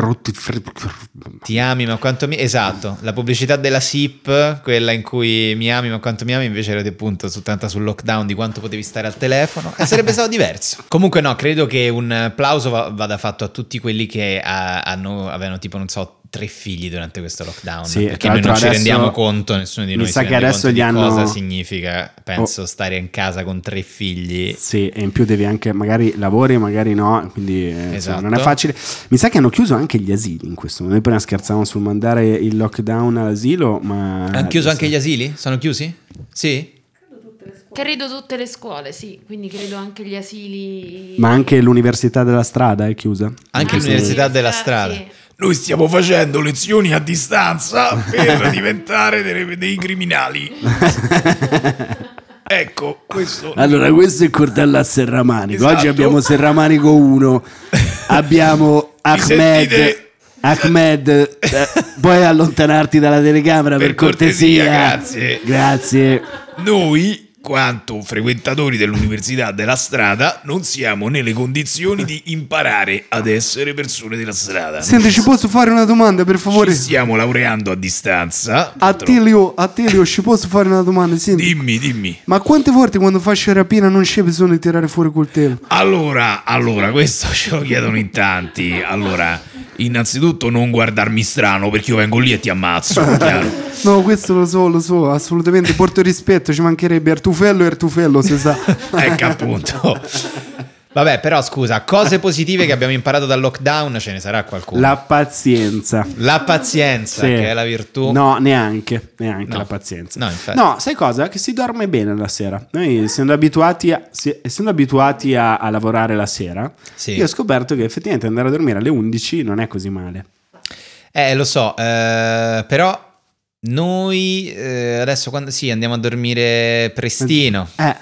Ti ami ma quanto mi... Esatto, la pubblicità della SIP, quella in cui mi ami ma quanto mi ami, invece era appunto soltanto sul lockdown di quanto potevi stare al telefono. E sarebbe stato diverso. Comunque no, credo che un plauso vada fatto a tutti quelli che eh, hanno, avevano tipo, non so, tre figli durante questo lockdown. Sì, perché noi non ci rendiamo conto, nessuno di noi sa che adesso gli hanno... cosa significa, penso, oh. stare in casa con tre figli. Sì, e in più devi anche, magari lavori, magari no, quindi esatto. insomma, non è esatto. facile. Mi sa che hanno chiuso anche gli asili in questo momento. Noi prima scherzavamo sul mandare il lockdown all'asilo, ma... Hanno chiuso anche gli asili? Sono chiusi? Sì? Credo tutte le scuole, sì, quindi credo anche gli asili. Ma anche l'università della strada è chiusa? Anche ah, l'università sì. della strada. Sì noi stiamo facendo lezioni a distanza per diventare dei, dei criminali. ecco, questo... Allora, questo è il cordello a Serramanico. Esatto. Oggi abbiamo Serramanico 1, abbiamo Ahmed... Ahmed, eh, puoi allontanarti dalla telecamera per, per cortesia. cortesia. Grazie. Grazie. Noi quanto frequentatori dell'università della strada non siamo nelle condizioni di imparare ad essere persone della strada. Senti, ci posso fare una domanda per favore? Ci stiamo laureando a distanza. Attilio, Attilio, ci posso fare una domanda? Senti. Dimmi, dimmi. Ma quante volte quando faccio rapina non c'è bisogno di tirare fuori coltello? Allora, allora, questo ce lo chiedono in tanti. Allora, innanzitutto non guardarmi strano perché io vengo lì e ti ammazzo. no, questo lo so, lo so, assolutamente. Porto rispetto, ci mancherebbe Tu Ertufello Ertufello si sa. ecco appunto. Vabbè, però scusa, cose positive che abbiamo imparato dal lockdown ce ne sarà qualcuno. La pazienza. La pazienza, sì. che è la virtù. No, neanche, neanche no. la pazienza. No, infatti. No, sai cosa? Che si dorme bene la sera. Noi, essendo abituati a, se, essendo abituati a, a lavorare la sera, sì. io ho scoperto che effettivamente andare a dormire alle 11 non è così male. Eh, lo so, eh, però noi eh, adesso quando sì, andiamo a dormire prestino. Eh.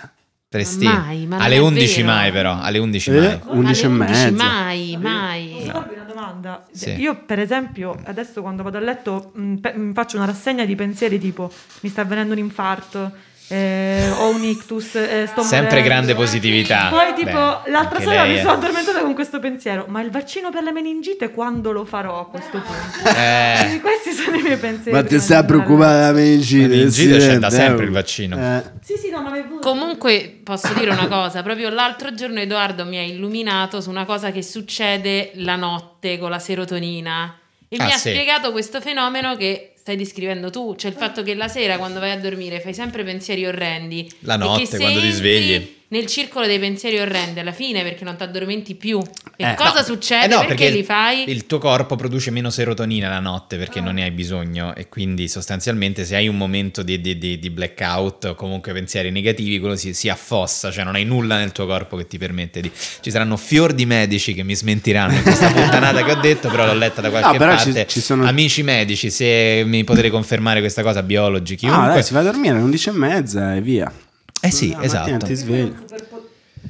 Prestino. Ma mai, ma alle 11 mai però, alle 11 eh, mai. 11 alle e mezza. mai, mai. No. Una domanda. Sì. Io per esempio adesso quando vado a letto mh, mm, pe- mh, mm, faccio una rassegna di pensieri tipo mi sta avvenendo un infarto eh, ho un ictus, eh, sto Sempre grande positività. Poi tipo Beh, l'altra sera mi sono addormentata con questo pensiero, ma il vaccino per la meningite quando lo farò a questo punto? Eh. Questi sono i miei pensieri. Ma ti sta preoccupando della meningite? La meningite c'è da sempre il vaccino. Eh. Sì, sì, no, ma avevo... Comunque posso dire una cosa, proprio l'altro giorno Edoardo mi ha illuminato su una cosa che succede la notte con la serotonina e ah, mi ha sì. spiegato questo fenomeno che stai descrivendo tu, cioè il ah. fatto che la sera quando vai a dormire fai sempre pensieri orrendi. La notte quando ti svegli nel circolo dei pensieri orrendi alla fine perché non ti addormenti più. E eh, cosa no, succede? Eh no, perché, perché li fai? Il tuo corpo produce meno serotonina la notte perché oh. non ne hai bisogno e quindi sostanzialmente se hai un momento di, di, di, di blackout o comunque pensieri negativi, quello si, si, affossa, cioè non hai nulla nel tuo corpo che ti permette di... Ci saranno fior di medici che mi smentiranno in questa puttanata che ho detto, però l'ho letta da qualche no, parte. Ci, ci sono... Amici medici, se mi potete confermare questa cosa, biologi, chiunque... Ah, dai, si va a dormire alle 11 e mezza e via. Eh sì, esatto. Ti svegli.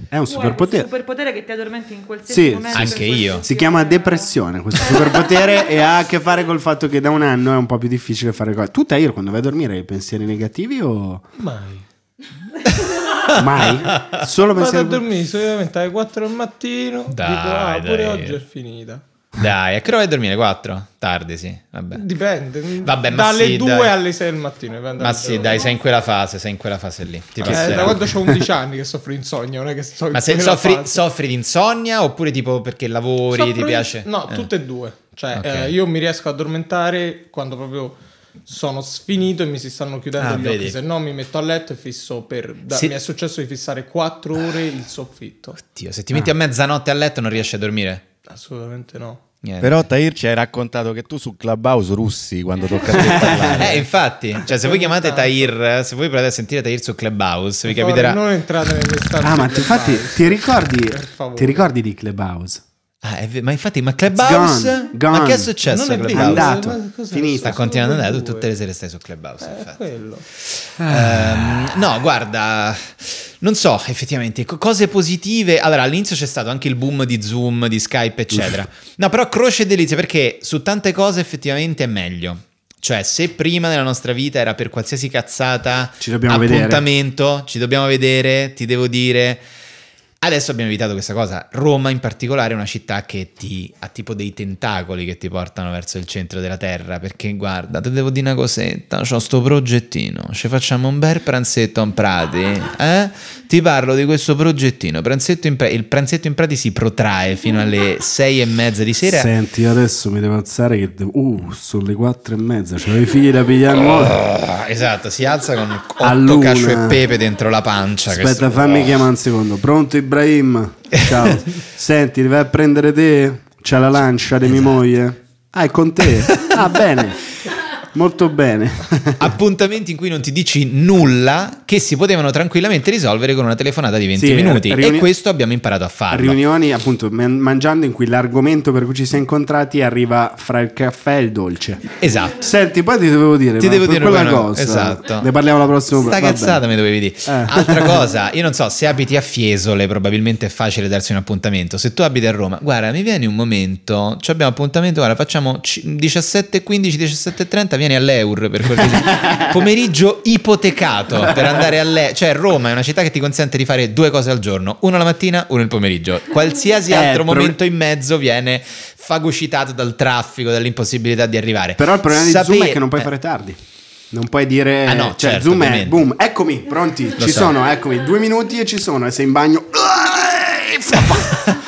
È un superpotere. È un superpotere che ti addormenti in qualsiasi sì, momento. Anche io. Si chiama depressione questo superpotere e ha a che fare col fatto che da un anno è un po' più difficile fare cose. Tu, Tair, quando vai a dormire hai pensieri negativi o... Mai. Mai? Solo pensieri... Vado a dormire solitamente alle 4 del mattino. Dai, dico, ah, dai. pure oggi è finita. Dai, a che ora vai a dormire? 4? Tardi, sì. Vabbè. Dipende. Vabbè, Dalle sì, 2 dai. alle 6 del mattino. Ma sì, dai, sei in quella fase, sei in quella fase lì. Ti eh, da quando ho 11 anni che soffro di insonnia, non è che so Ma se soffri, soffri, di insonnia oppure tipo perché lavori, soffro ti piace? In... No, eh. tutte e due. Cioè, okay. eh, io mi riesco ad addormentare quando proprio sono sfinito e mi si stanno chiudendo ah, gli vedi. occhi, se no mi metto a letto e fisso per... Da, se... Mi è successo di fissare 4 ore il soffitto. Oddio, se ti metti ah. a mezzanotte a letto non riesci a dormire? Assolutamente no. Niente. Però Tahir ci hai raccontato che tu su Clubhouse russi quando tocca a te parlare. eh, infatti, cioè se voi chiamate Tahir, se voi provate a sentire Tahir su Clubhouse, vi capiterà. Non entrate in nelle Ah, ma infatti ti ricordi, ti ricordi di Clubhouse? Ah, ma infatti, ma Clubhouse? Gone, gone. Ma che è successo? Non è Clubhouse? andato, finito. Sta continuando ad andare tutte le sere stai su Clubhouse. Eh, quello. um, no, guarda, non so effettivamente cose positive. Allora, all'inizio c'è stato anche il boom di Zoom, di Skype, eccetera. No, però croce e delizia perché su tante cose effettivamente è meglio. Cioè, se prima nella nostra vita era per qualsiasi cazzata ci appuntamento, vedere. ci dobbiamo vedere, ti devo dire Adesso abbiamo evitato questa cosa. Roma in particolare è una città che ti, ha tipo dei tentacoli che ti portano verso il centro della terra, perché guarda, te devo dire una cosetta, ho sto progettino, ci facciamo un bel pranzetto in Prati, eh? Ti parlo di questo progettino, pranzetto in, il pranzetto in Prati si protrae fino alle sei e mezza di sera. Senti, adesso mi devo alzare che devo... Uh, sono le quattro e mezza, c'ho i figli da pigliare oh, Esatto, si alza con otto cascio e pepe dentro la pancia. Aspetta, questo... fammi chiamare un secondo. Pronto Ibrahim, ciao. Senti, vai a prendere te? C'è la lancia di mia esatto. moglie? Ah, è con te? Ah, bene. Molto bene. Appuntamenti in cui non ti dici nulla che si potevano tranquillamente risolvere con una telefonata di 20 sì, minuti. Riuni- e questo abbiamo imparato a fare. Riunioni, appunto, man- mangiando in cui l'argomento per cui ci siamo incontrati arriva fra il caffè e il dolce. Esatto. Senti, poi ti dovevo dire, ti devo dire quella no, cosa. Esatto. Ne parliamo la prossima volta. Sta cazzata mi dovevi dire. Eh. Altra cosa, io non so, se abiti a Fiesole probabilmente è facile darsi un appuntamento. Se tu abiti a Roma, guarda, mi vieni un momento, abbiamo appuntamento, guarda, facciamo 17.15, 17.30, vieni all'Eur per così pomeriggio ipotecato per andare all'Eur cioè Roma è una città che ti consente di fare due cose al giorno una la mattina una il pomeriggio qualsiasi eh, altro pro... momento in mezzo viene fagocitato dal traffico dall'impossibilità di arrivare però il problema Sape... di Zoom è che non puoi eh. fare tardi non puoi dire ah no, cioè certo, Zoom ovviamente. è boom eccomi pronti Lo ci so. sono eccomi due minuti e ci sono e sei in bagno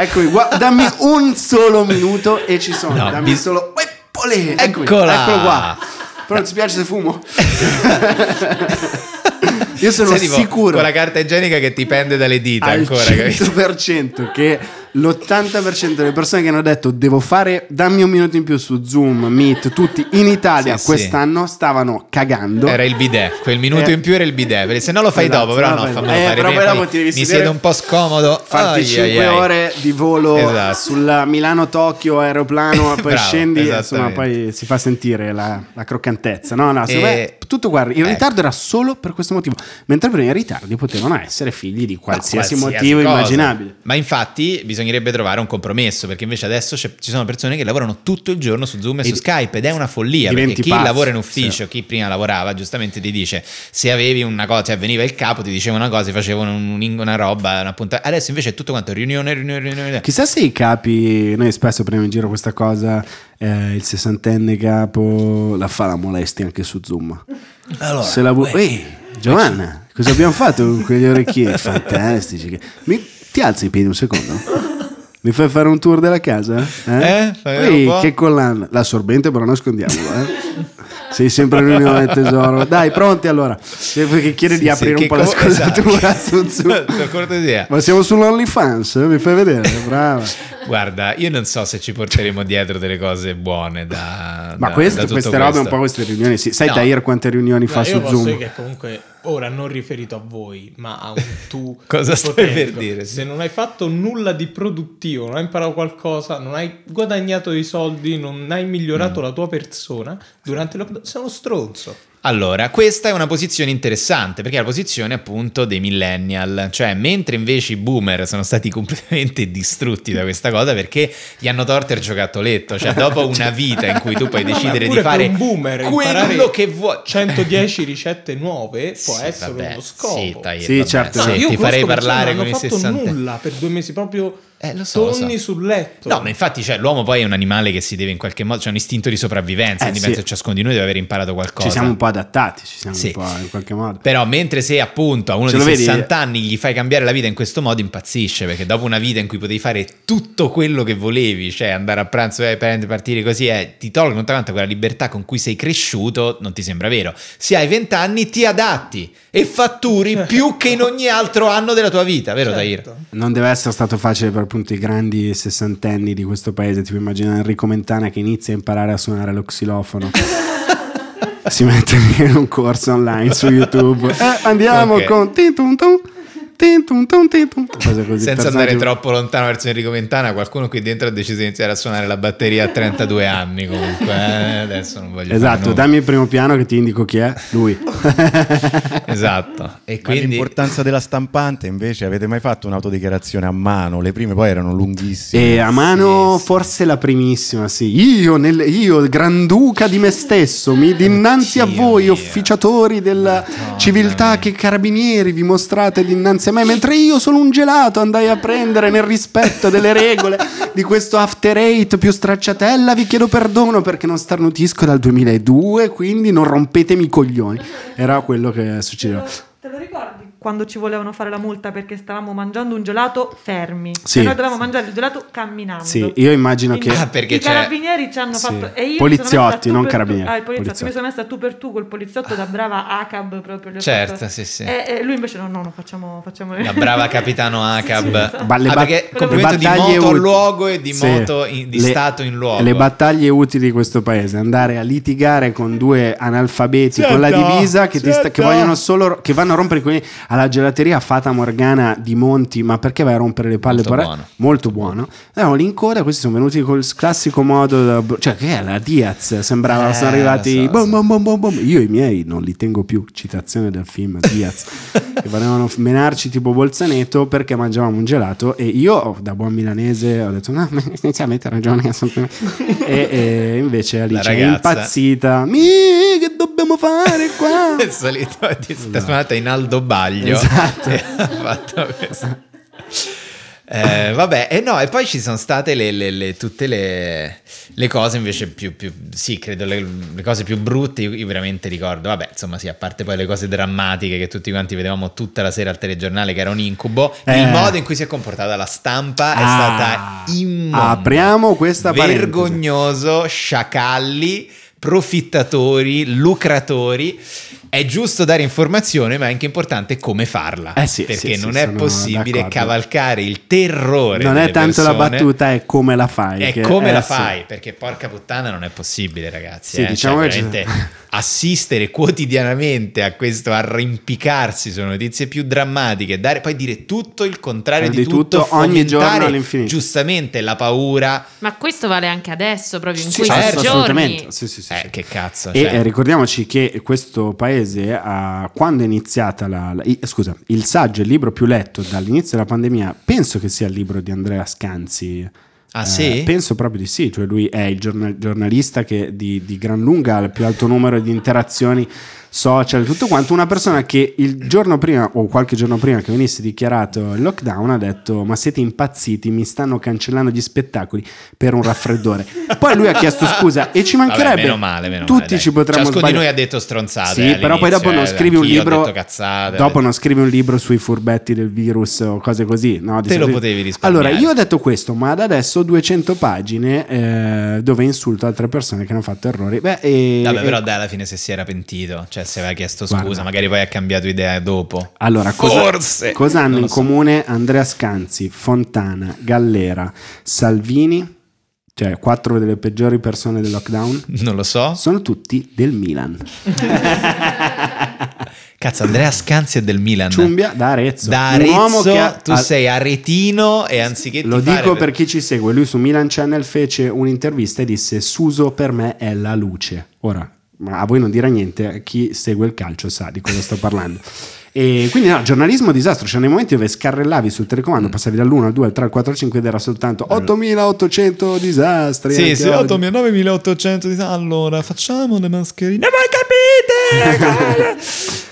Eccomi, dammi un solo minuto e ci sono. No, dammi bis- solo. Olè, ecco Eccola. eccolo qua. Però non ti piace se fumo? Io sono Sei tipo sicuro. Quella carta igienica che ti pende dalle dita al ancora, capito? 100% che l'80% delle persone che hanno detto devo fare, dammi un minuto in più su Zoom, Meet, tutti in Italia sì, quest'anno sì. stavano cagando. Era il bidet, quel minuto eh. in più era il bidet, perché se no lo fai esatto, dopo, però no, fammelo eh, fare. Però dopo ti devi mi siede un po' scomodo. Farti oh, 5 yeah, ore di volo esatto. sulla Milano-Tokyo aeroplano, poi Bravo, scendi, insomma, poi si fa sentire la, la croccantezza. No, no, e... me tutto guarda, in ecco. ritardo era solo per questo motivo, mentre prima i ritardi potevano essere figli di qualsiasi, qualsiasi motivo cosa. immaginabile. Ma infatti bisogna bisognerebbe trovare un compromesso, perché invece adesso ci sono persone che lavorano tutto il giorno su Zoom e, e su Skype ed è una follia, perché chi pazzo, lavora in ufficio, sì. chi prima lavorava, giustamente ti dice, se avevi una cosa, cioè veniva il capo, ti diceva una cosa, ti facevano una roba, una puntata, adesso invece è tutto quanto riunione, riunione, riunione. Chissà se i capi, noi spesso prendiamo in giro questa cosa, eh, il sessantenne capo la fa la molestia anche su Zoom. Allora, se la bu- Ehi, Giovanna, cosa abbiamo fatto con quegli orecchini fantastici? Mi- ti alzi i piedi un secondo? Mi fai fare un tour della casa? Eh? eh fai Ehi, che collana. La però nascondiamo, Eh? Sei sempre in tesoro. Dai, pronti allora. Che chiede sì, di aprire un po' co- la scollatura. Esatto. Su, su. Ma siamo sull'OnlyFans, eh? mi fai vedere, brava. Guarda, io non so se ci porteremo dietro delle cose buone da... Ma da, questo, da queste robe, questo. un po' queste riunioni. Sì. Sai no. Ir quante riunioni no, fa su Zoom? Che comunque ora non riferito a voi, ma a un tu. Cosa stai potente. per dire? Se non hai fatto nulla di produttivo, non hai imparato qualcosa, non hai guadagnato dei soldi, non hai migliorato mm. la tua persona durante il sei uno stronzo. Allora, questa è una posizione interessante perché è la posizione appunto dei millennial, cioè mentre invece i boomer sono stati completamente distrutti da questa cosa perché gli hanno torto il giocattoletto, cioè dopo una vita in cui tu puoi decidere di fare un boomer, quello che vuoi, 110 ricette nuove può sì, essere vabbè, uno scopo. Sì, dai, sì certo, sì, ti farei parlare con i 60 nulla per due mesi proprio eh, lo so, Tonni lo so. sul letto. No, ma infatti cioè, l'uomo poi è un animale che si deve in qualche modo, c'è un istinto di sopravvivenza, eh, sì. ciascuno di noi deve aver imparato qualcosa. Ci siamo un po' adattati, ci siamo sì. un po' in qualche modo. Però mentre se appunto a uno Ce di 60 vedi? anni gli fai cambiare la vita in questo modo impazzisce, perché dopo una vita in cui potevi fare tutto quello che volevi, cioè andare a pranzo e eh, partire così, eh, ti tolgono tanto quella libertà con cui sei cresciuto, non ti sembra vero. Se hai 20 anni ti adatti e fatturi certo. più che in ogni altro anno della tua vita, vero certo. Tahir? Non deve essere stato facile per appunto i grandi sessantenni di questo paese, tipo immagina Enrico Mentana che inizia a imparare a suonare lo xilofono. si mette in un corso online su YouTube. Eh, andiamo okay. con... Tin, tum. Senza andare troppo lontano verso Enrico Ventana, qualcuno qui dentro ha deciso di iniziare a suonare la batteria a 32 anni comunque. Eh. Adesso non voglio Esatto, dammi il primo piano che ti indico chi è, lui. esatto. E quindi... l'importanza della stampante invece, avete mai fatto un'autodichiarazione a mano? Le prime poi erano lunghissime. E eh, a mano sì, forse la primissima, sì. Io, nel, io granduca di me stesso, mi dinanzi a voi, mio. officiatori della Madonna civiltà mia. che carabinieri vi mostrate dinanzi a me, mentre io sono un gelato andai a prendere nel rispetto delle regole di questo after eight più stracciatella, vi chiedo perdono perché non starnutisco dal 2002, quindi non rompetemi i coglioni. Era quello che succedeva. Te lo ricordi? quando ci volevano fare la multa perché stavamo mangiando un gelato fermi. Sì. E cioè, noi dovevamo sì. mangiare il gelato camminando. Sì, io immagino Quindi che... Ah, perché i c'è... carabinieri ci hanno sì. fatto... E io poliziotti, non carabinieri. Tu... Ah, poliziotti. poliziotti. Mi sono messa tu per tu col poliziotto da brava ACAB proprio. Certo, fatto... sì, sì. E, lui invece no, no, no, facciamo... facciamo... La brava capitano ACAB. sì, Balle, esatto. ah, complimento di moto utili. luogo e di moto in, di le, stato in luogo. Le battaglie utili di questo paese, andare a litigare con due analfabeti certo, con la divisa che, certo. sta, che vogliono solo... che vanno a rompere i alla gelateria Fata Morgana di Monti, ma perché vai a rompere le palle? Molto, buono. Molto buono. Erano eh, lì in coda, questi sono venuti col classico modo, cioè che è la Diaz, sembrava eh, sono arrivati, so, bom, bom, bom, io i miei non li tengo più, citazione del film Diaz, che volevano menarci tipo Bolzaneto perché mangiavamo un gelato e io oh, da buon milanese ho detto no, cioè, avete ragione, e, e invece Alice è impazzita, mi che do dobbiamo fare qua? È salito, è sta suonata in Aldo Baglio. Esatto. ha fatto questo. Eh, vabbè, e eh no, e poi ci sono state le, le, le, tutte le, cose invece più, più sì, credo le, cose più brutte, io, io, veramente ricordo, vabbè, insomma sì, a parte poi le cose drammatiche che tutti quanti vedevamo tutta la sera al telegiornale, che era un incubo, eh. il modo in cui si è comportata la stampa è ah. stata immonda. Apriamo questa Vergognoso, parentesi. sciacalli profittatori, lucratori è giusto dare informazione, ma è anche importante come farla. Eh sì, perché sì, non sì, è possibile cavalcare il terrore. Non è tanto persone, la battuta, è come la fai. È che, come eh, la fai, perché porca puttana non è possibile, ragazzi. Sì, eh? diciamo cioè, che assistere quotidianamente a questo arrimpicarsi sono notizie più drammatiche, dare, poi dire tutto il contrario di, di, tutto, tutto ogni giorno all'infinito. Giustamente la paura. Ma questo vale anche adesso, proprio in sì, questi certo, giorni. Assolutamente. Sì, sì, sì, eh, che cazzo. E cioè. Eh, ricordiamoci che questo paese paese ha, quando è iniziata la, la, scusa, il saggio, il libro più letto dall'inizio della pandemia, penso che sia il libro di Andrea Scanzi. Ah, eh, sì? penso proprio di sì, cioè lui è il giornalista che di, di gran lunga ha il più alto numero di interazioni social, tutto quanto, una persona che il giorno prima o qualche giorno prima che venisse dichiarato il lockdown ha detto ma siete impazziti, mi stanno cancellando gli spettacoli per un raffreddore. Poi lui ha chiesto scusa e ci mancherebbe. Vabbè, meno male, meno Tutti male, ci potremmo Ciascuno sbagliare. di noi ha detto stronzate. Sì, eh, però poi dopo non eh, scrivi un libro cazzate, dopo detto... non scrivi un libro sui furbetti del virus o cose così, no? Te lo potevi rispondere. Allora, io ho detto questo, ma ad adesso 200 pagine eh, dove insulto altre persone che hanno fatto errori. Beh, e, Vabbè, però e... dai alla fine se si era pentito, cioè cioè, se aveva chiesto scusa, Guarda. magari poi ha cambiato idea dopo. Allora, Forse. cosa, cosa hanno in comune Andrea Scanzi, Fontana, Gallera, Salvini? cioè quattro delle peggiori persone del lockdown? Non lo so. Sono tutti del Milan. Cazzo, Andrea Scanzi è del Milan. Ciumbia da Arezzo. Da Arezzo, che ha, tu al... sei aretino e anziché... Lo dico per... per chi ci segue, lui su Milan Channel fece un'intervista e disse Suso per me è la luce. Ora, ma a voi non dirà niente, chi segue il calcio sa di cosa sto parlando. E quindi no, giornalismo disastro, c'erano cioè, i momenti dove scarrellavi sul telecomando, mm. passavi dall'1 al 2 al 3 al 4 al 5 ed era soltanto 8800 disastri. Sì, sì, 8000, 9800 disastri. Allora, facciamo le mascherine. Voi capite!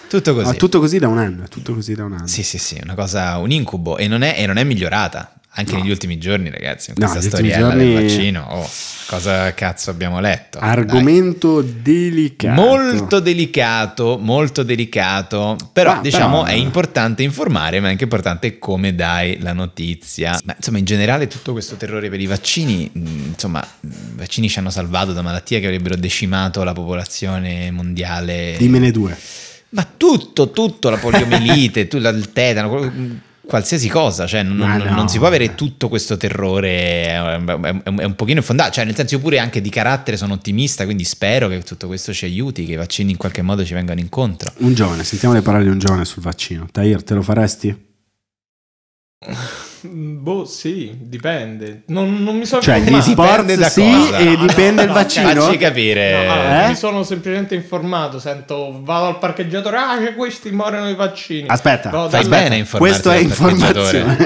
tutto così. Ma tutto così da un anno, tutto così da un anno. Sì, sì, sì, una cosa, un incubo e non è, e non è migliorata. Anche no. negli ultimi giorni, ragazzi, in questa no, storiella giorni... del vaccino, oh, cosa cazzo abbiamo letto? Argomento Dai. delicato. Molto delicato, molto delicato, però ah, diciamo però... è importante informare, ma è anche importante come dai la notizia. Ma insomma, in generale tutto questo terrore per i vaccini, mm, insomma, i mm, vaccini ci hanno salvato da malattie che avrebbero decimato la popolazione mondiale. Dimene due. Ma tutto, tutto, la poliomielite, il tetano, mm, qualsiasi cosa, cioè non, no. non, si può avere tutto questo terrore, è un, è pochino infondato, cioè nel senso io pure anche di carattere sono ottimista, quindi spero che tutto questo ci aiuti, che i vaccini in qualche modo ci vengano incontro. Un giovane, sentiamo le parole di un giovane sul vaccino. Tahir, te lo faresti? Mm, boh, sì, dipende. Non, non mi sono Cioè, gli sport da sì cosa? e dipende il vaccino. Facci capire. No, allora, eh? Mi sono semplicemente informato, sento, vado al parcheggiatore, ah, c'è questi, morono i vaccini. Aspetta, no, fai bene informarti Questo è informazione.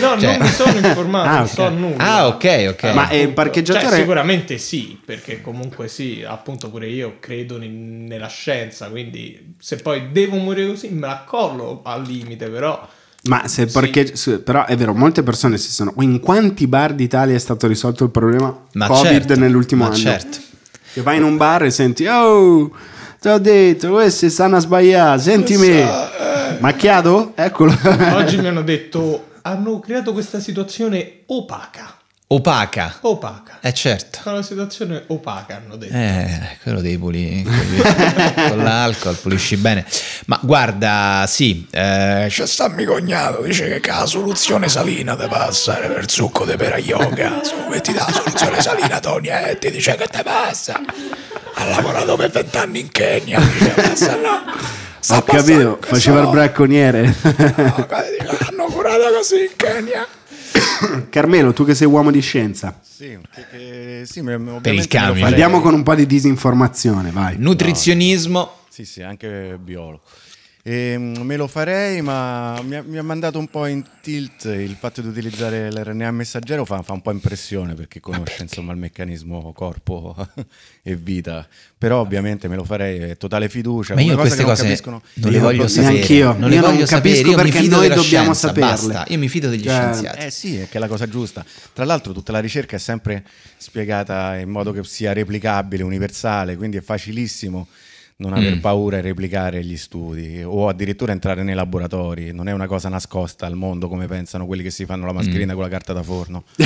no, cioè. non mi sono informato, ah, non so nulla. Ah, ok, ok. Ma è il cioè, parcheggiatore... Cioè, sicuramente sì, perché comunque sì, appunto pure io credo nella scienza, quindi se poi devo morire così me la collo al limite, però ma se perché, sì. però è vero, molte persone si sono. In quanti bar d'Italia è stato risolto il problema ma COVID certo, nell'ultimo anno? Certo. Che vai in un bar e senti, oh, ti ho detto, questi stanno a sbagliare, sentimi. Eh. Macchiato? Eccolo. Oggi mi hanno detto, hanno creato questa situazione opaca. Opaca. Opaca. Eh certo. Con la situazione opaca hanno detto. Eh, quello dei puli. con l'alcol pulisci bene. Ma guarda, sì. Eh... C'è sta mio cognato, dice che la soluzione salina da passare eh, per succo di pera yoga. Come ti dà la soluzione salina, Tony? E eh, ti dice che te passa. Ha lavorato per vent'anni in Kenya. Dice, no. Ho capito, faceva so. il bracconiere. no, hanno curato così in Kenya. Carmelo, tu che sei uomo di scienza. Sì, che, che, sì per il cambio. Andiamo cioè. con un po' di disinformazione, vai. Nutrizionismo. No. Sì, sì, anche biologo. E ehm, me lo farei, ma mi ha, mi ha, mandato un po' in tilt il fatto di utilizzare l'RNA messaggero fa, fa un po' impressione perché conosce insomma, il meccanismo corpo e vita. Però ovviamente me lo farei, è totale fiducia. Ma io queste cose non, capiscono, non le voglio sapere. Neanch'io. Non le io voglio non sapere, perché noi dobbiamo scienza, saperle. Basta. Io mi fido degli cioè, scienziati. Eh sì, è che è la cosa giusta. Tra l'altro tutta la ricerca è sempre spiegata in modo che sia replicabile, universale, quindi è facilissimo non aver mm. paura e replicare gli studi o addirittura entrare nei laboratori. Non è una cosa nascosta al mondo come pensano quelli che si fanno la mascherina mm. con la carta da forno.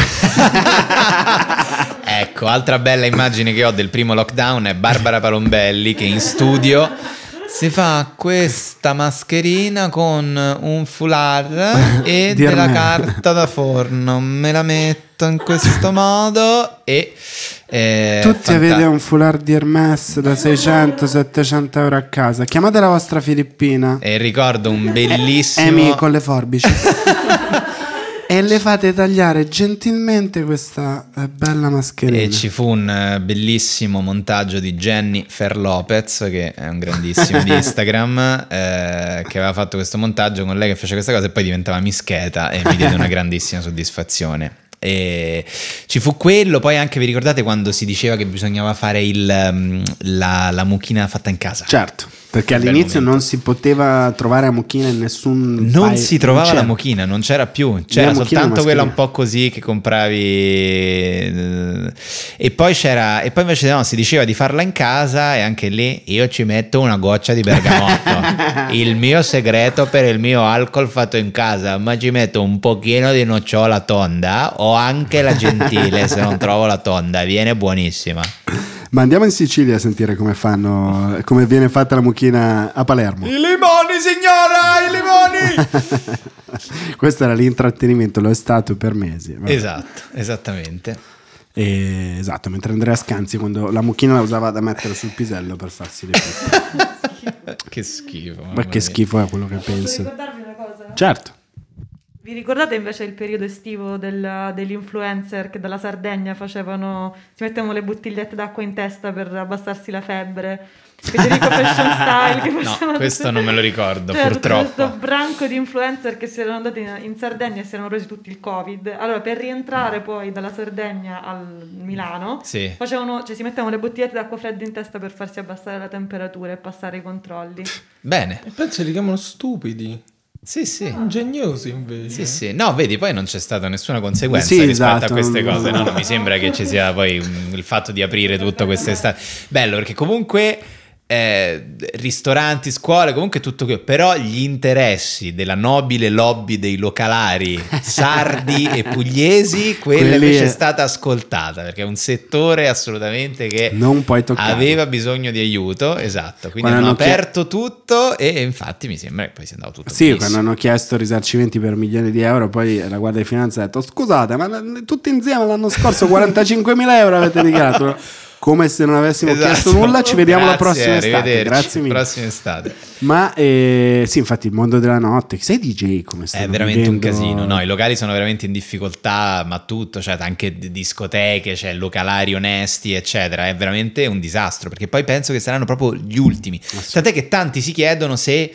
ecco, altra bella immagine che ho del primo lockdown è Barbara Palombelli che in studio si fa questa mascherina con un foulard e della carta da forno. Me la metto fatto in questo modo e... Eh, Tutti fanta- avete un foulard di Hermes da 600-700 euro a casa. Chiamate la vostra Filippina. E ricordo un bellissimo... Emi con le forbici. e le fate tagliare gentilmente questa eh, bella mascherina. E ci fu un eh, bellissimo montaggio di Jenny Fer Lopez, che è un grandissimo di Instagram, eh, che aveva fatto questo montaggio con lei che faceva questa cosa e poi diventava mischeta e mi diede una grandissima soddisfazione. E ci fu quello, poi anche vi ricordate quando si diceva che bisognava fare il, mm, la, la mucchina fatta in casa? Certo perché all'inizio non si poteva trovare la Mochina in nessun Non paio, si trovava non la Mochina, non c'era più, c'era soltanto quella un po' così che compravi eh, e poi c'era e poi invece no, si diceva di farla in casa e anche lì io ci metto una goccia di bergamotto, il mio segreto per il mio alcol fatto in casa, ma ci metto un pochino di nocciola tonda o anche la gentile se non trovo la tonda, viene buonissima. Ma andiamo in Sicilia a sentire come fanno, come viene fatta la mucchina a Palermo. I limoni, signora, i limoni! Questo era l'intrattenimento, lo è stato per mesi. Vabbè. Esatto, esattamente. E, esatto, mentre Andrea Scanzi quando la mucchina la usava da mettere sul pisello per farsi le pippe. che schifo. Ma che schifo è quello che penso. Posso ricordarvi una cosa? Certo. Vi ricordate invece il periodo estivo del, degli influencer che dalla Sardegna facevano, si mettevano le bottigliette d'acqua in testa per abbassarsi la febbre? Federico Fashion Style che facevano... No, questo tutte... non me lo ricordo, cioè, purtroppo. questo branco di influencer che si erano andati in, in Sardegna e si erano resi tutti il Covid. Allora, per rientrare mm. poi dalla Sardegna al Milano, sì. facevano, cioè, si mettevano le bottigliette d'acqua fredda in testa per farsi abbassare la temperatura e passare i controlli. Bene. E poi si li chiamano stupidi. Sì, sì. Ah, Ingegnoso invece. Sì, sì. No, vedi, poi non c'è stata nessuna conseguenza sì, rispetto esatto. a queste cose. No, non mi sembra che ci sia poi il fatto di aprire tutto estate. Bello, perché comunque eh, ristoranti, scuole, comunque tutto quello. Però gli interessi della nobile lobby dei localari sardi e pugliesi, quella Quelli... invece è stata ascoltata, perché è un settore assolutamente che aveva bisogno di aiuto, esatto. Quindi quando hanno, aperto chied... tutto e infatti mi sembra che poi sia andato tutto Sì, benissimo. quando hanno chiesto risarcimenti per milioni di euro, poi la Guardia di Finanza ha detto scusate, ma tutti insieme l'anno scorso 45 mila euro avete dichiarato come se non avessimo esatto. chiesto nulla. Ci vediamo Grazie, la prossima estate. Grazie mille. Prossima estate. Ma eh, sì, infatti, il mondo della notte, sai DJ come sta? È veramente vivendo? un casino. No, i locali sono veramente in difficoltà, ma tutto, cioè anche discoteche, cioè localari onesti, eccetera. È veramente un disastro perché poi penso che saranno proprio gli ultimi. Ah, Tant'è che tanti si chiedono se.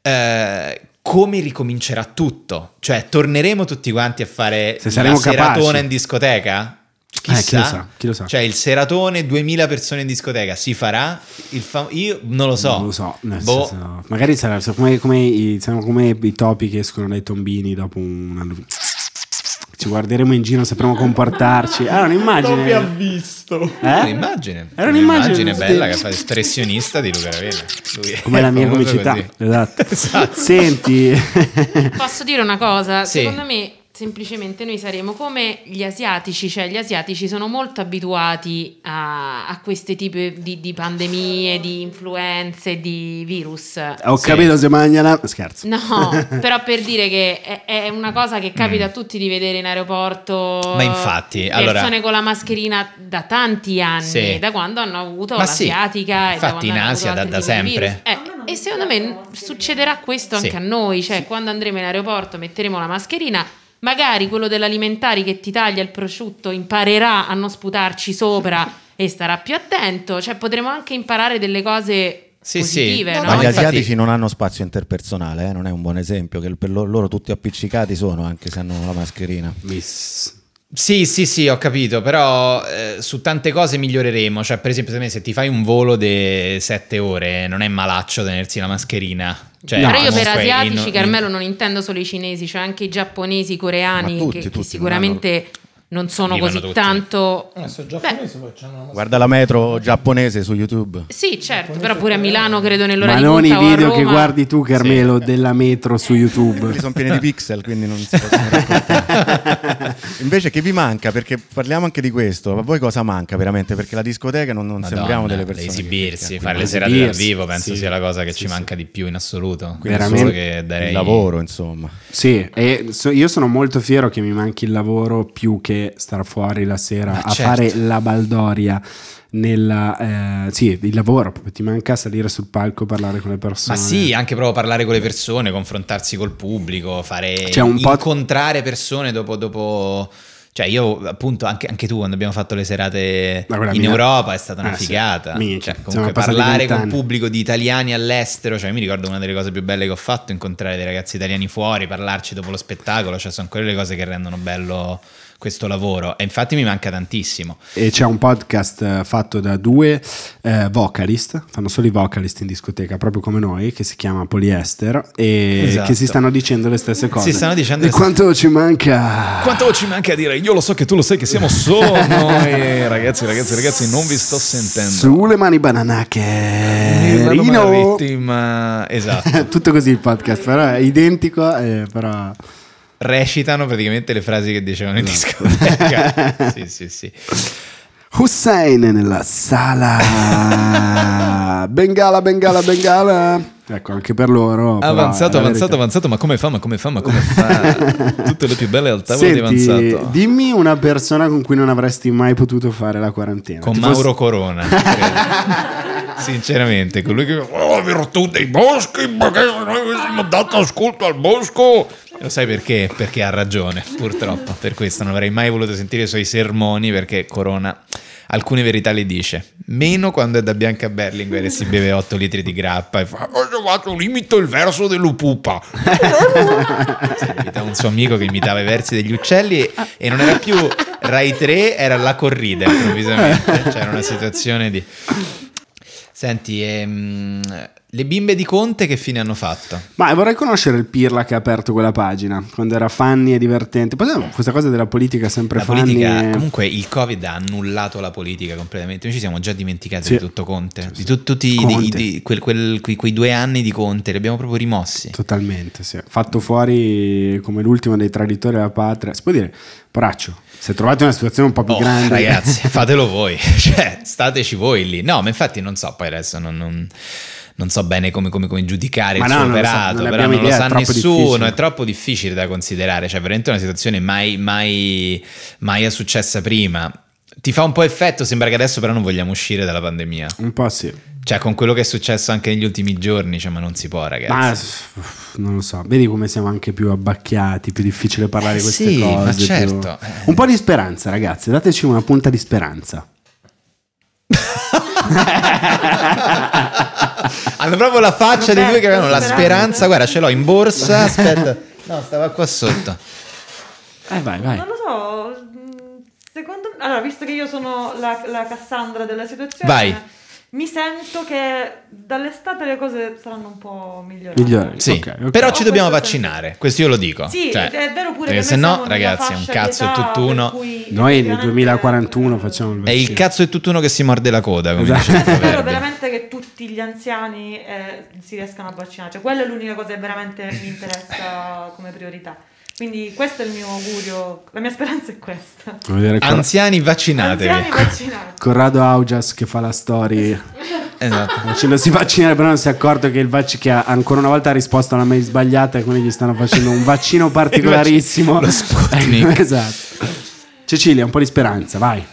Eh, come ricomincerà tutto? Cioè, torneremo tutti quanti a fare la seratona capaci. in discoteca? Chissà, eh, chi, lo sa, chi lo sa. Cioè, il seratone, 2000 persone in discoteca, si farà? Il Fam- io non lo so. Non lo so. Boh. Senso, magari sarà come, come, i, sarà come i topi che escono dai tombini dopo un anno. Ci guarderemo in giro, sapremo comportarci. Ah, era un'immagine. Non mi ha visto. Eh? Era un'immagine. Era un'immagine, bella che fa espressionista di Luca Ravella. Come la mia comicità. Esatto. esatto. Senti. Posso dire una cosa? Sì. Secondo me semplicemente noi saremo come gli asiatici, cioè gli asiatici sono molto abituati a, a questi tipi di, di, pandemie, di influenze, di virus. Ho sì. capito se mangiano... Scherzo. No, però per dire che è, è una cosa che capita mm. a tutti di vedere in aeroporto. Ma infatti, persone allora... con la mascherina da tanti anni, sì. da quando hanno avuto Ma l'asiatica. Sì. Infatti in Asia da, da sempre. Eh, e secondo me succederà questo anche a noi, cioè quando andremo in aeroporto metteremo la mascherina Magari quello dell'alimentari che ti taglia il prosciutto imparerà a non sputarci sopra e starà più attento. Cioè, potremo anche imparare delle cose sì, positive, sì. No? Ma gli Infatti... asiatici non hanno spazio interpersonale, eh? non è un buon esempio, che per loro, loro tutti appiccicati sono anche se hanno la mascherina. Miss. Sì, sì, sì, ho capito, però eh, su tante cose miglioreremo, cioè per esempio se, se ti fai un volo di 7 ore non è malaccio tenersi la mascherina, cioè, no, però io per asiatici, in, Carmelo, non intendo solo i cinesi, cioè anche i giapponesi, i coreani, tutti, che, tutti che, sicuramente non sono così tutti. tanto. Eh, Guarda la metro giapponese su YouTube. Sì, certo, però pure a Milano credo nell'ora Ma di punta. Ma non i video che guardi tu, Carmelo, sì. della metro su eh. YouTube. Quelli sono pieni di pixel, quindi non si possono raccontare. Invece, che vi manca? Perché parliamo anche di questo. Ma voi cosa manca veramente? Perché la discoteca non, non sembriamo delle persone. Esibirsi, fare le serate dal vivo penso sì. sia la cosa che sì, ci manca di più in assoluto. Veramente. Che darei... Il lavoro, insomma. Sì, e io sono molto fiero che mi manchi il lavoro più che che star fuori la sera Ma a certo. fare la baldoria nella, eh, sì, il lavoro, proprio ti manca salire sul palco, parlare con le persone. Ma sì, anche proprio parlare con le persone, confrontarsi col pubblico, fare cioè un po incontrare persone dopo, dopo... Cioè io appunto anche, anche, tu quando abbiamo fatto le serate in mia... Europa è stata una ah, figata. Sì. Cioè, comunque parlare con un pubblico di italiani all'estero, cioè mi ricordo una delle cose più belle che ho fatto, incontrare dei ragazzi italiani fuori, parlarci dopo lo spettacolo, cioè sono quelle le cose che rendono bello questo lavoro e infatti mi manca tantissimo. E c'è un podcast eh, fatto da due eh, vocalist, fanno solo i vocalist in discoteca, proprio come noi, che si chiama Poliester e esatto. che si esatto. stanno dicendo le stesse cose. Si stanno dicendo e quanto ci manca? Quanto ci manca a dire? Io lo so che tu lo sai che siamo solo noi, ragazzi, ragazzi, ragazzi, non vi sto sentendo. Sulle mani bananache. Rino. Marittima. Esatto. Tutto così il podcast, però è identico, eh, però recitano praticamente le frasi che dicevano in esatto. discoteca. sì, sì, sì. Hussein nella sala. bengala, bengala, bengala. Ecco, anche per loro. avanzato, avanzato, avanzato, ma come fa, ma come fa, ma come fa? Tutte le più belle al tavolo Senti, di avanzato. Dimmi una persona con cui non avresti mai potuto fare la quarantena. Con Ti Mauro Corona. Sinceramente, colui che... Oh, virtù dei boschi, ma che sono eh, andato ascolto al bosco lo sai perché? Perché ha ragione, purtroppo. Per questo non avrei mai voluto sentire i suoi sermoni perché Corona alcune verità le dice. Meno quando è da Bianca Berlinguer e si beve 8 litri di grappa e fa ho trovato un limito il verso dell'upupa. un suo amico che imitava i versi degli uccelli e non era più Rai 3, era la corrida improvvisamente. C'era cioè, una situazione di... Senti, ehm, le bimbe di Conte che fine hanno fatto? Ma vorrei conoscere il Pirla che ha aperto quella pagina quando era funny e divertente. Poi questa cosa della politica sempre la funny. Politica, e... Comunque il Covid ha annullato la politica completamente. Noi ci siamo già dimenticati sì. di tutto Conte, sì, sì. di tu, tutti Conte. Di, di, quel, quel, quei, quei, due anni di Conte, li abbiamo proprio rimossi. Totalmente, sì. Fatto fuori come l'ultimo dei traditori della patria. Si può dire, braccio, se trovate una situazione un po' più oh, grande, ragazzi, fatelo voi, cioè stateci voi lì. No, ma infatti non so, poi adesso non... non non so bene come, come, come giudicare Ma il no, suo operato, so, però non idea, lo sa è nessuno, difficile. è troppo difficile da considerare, cioè veramente una situazione mai, mai, mai è successa prima. Ti fa un po' effetto, sembra che adesso però non vogliamo uscire dalla pandemia. Un po' sì. Cioè, con quello che è successo anche negli ultimi giorni, cioè, ma non si può, ragazzi. Ma non lo so, vedi come siamo anche più abbacchiati, più difficile parlare eh queste sì, cose. Ma certo. Più... Un po' di speranza, ragazzi, dateci una punta di speranza. Hanno proprio la faccia Roberto, di lui che avevano la speranza. Guarda, ce l'ho in borsa. Aspetta, no, stava qua sotto. Eh, vai, vai. Non lo so. Mm, secondo me, allora, visto che io sono la, la Cassandra della situazione, vai mi sento che dall'estate le cose saranno un po' migliorate. Migliori. Sì, okay, okay. però ci dobbiamo vaccinare, questo io lo dico. Sì, cioè, è vero pure che se no, ragazzi, è un cazzo è tutt'uno. Noi nel 2041 facciamo il vaccino. È il cazzo è tutt'uno che si morde la coda, come esatto. Spero veramente che tutti gli anziani eh, si riescano a vaccinare, cioè quella è l'unica cosa che veramente mi interessa come priorità. Quindi questo è il mio augurio, la mia speranza è questa. Anziani vaccinatevi. Anziani vaccinate. Corrado Augias che fa la story. esatto. Ce lo si vaccinare, però non si è accorto che, il vaccino che ha ancora una volta ha risposto a una mail sbagliata e quindi gli stanno facendo un vaccino particolarissimo. Lo Sputnik. esatto. Cecilia, un po' di speranza, vai.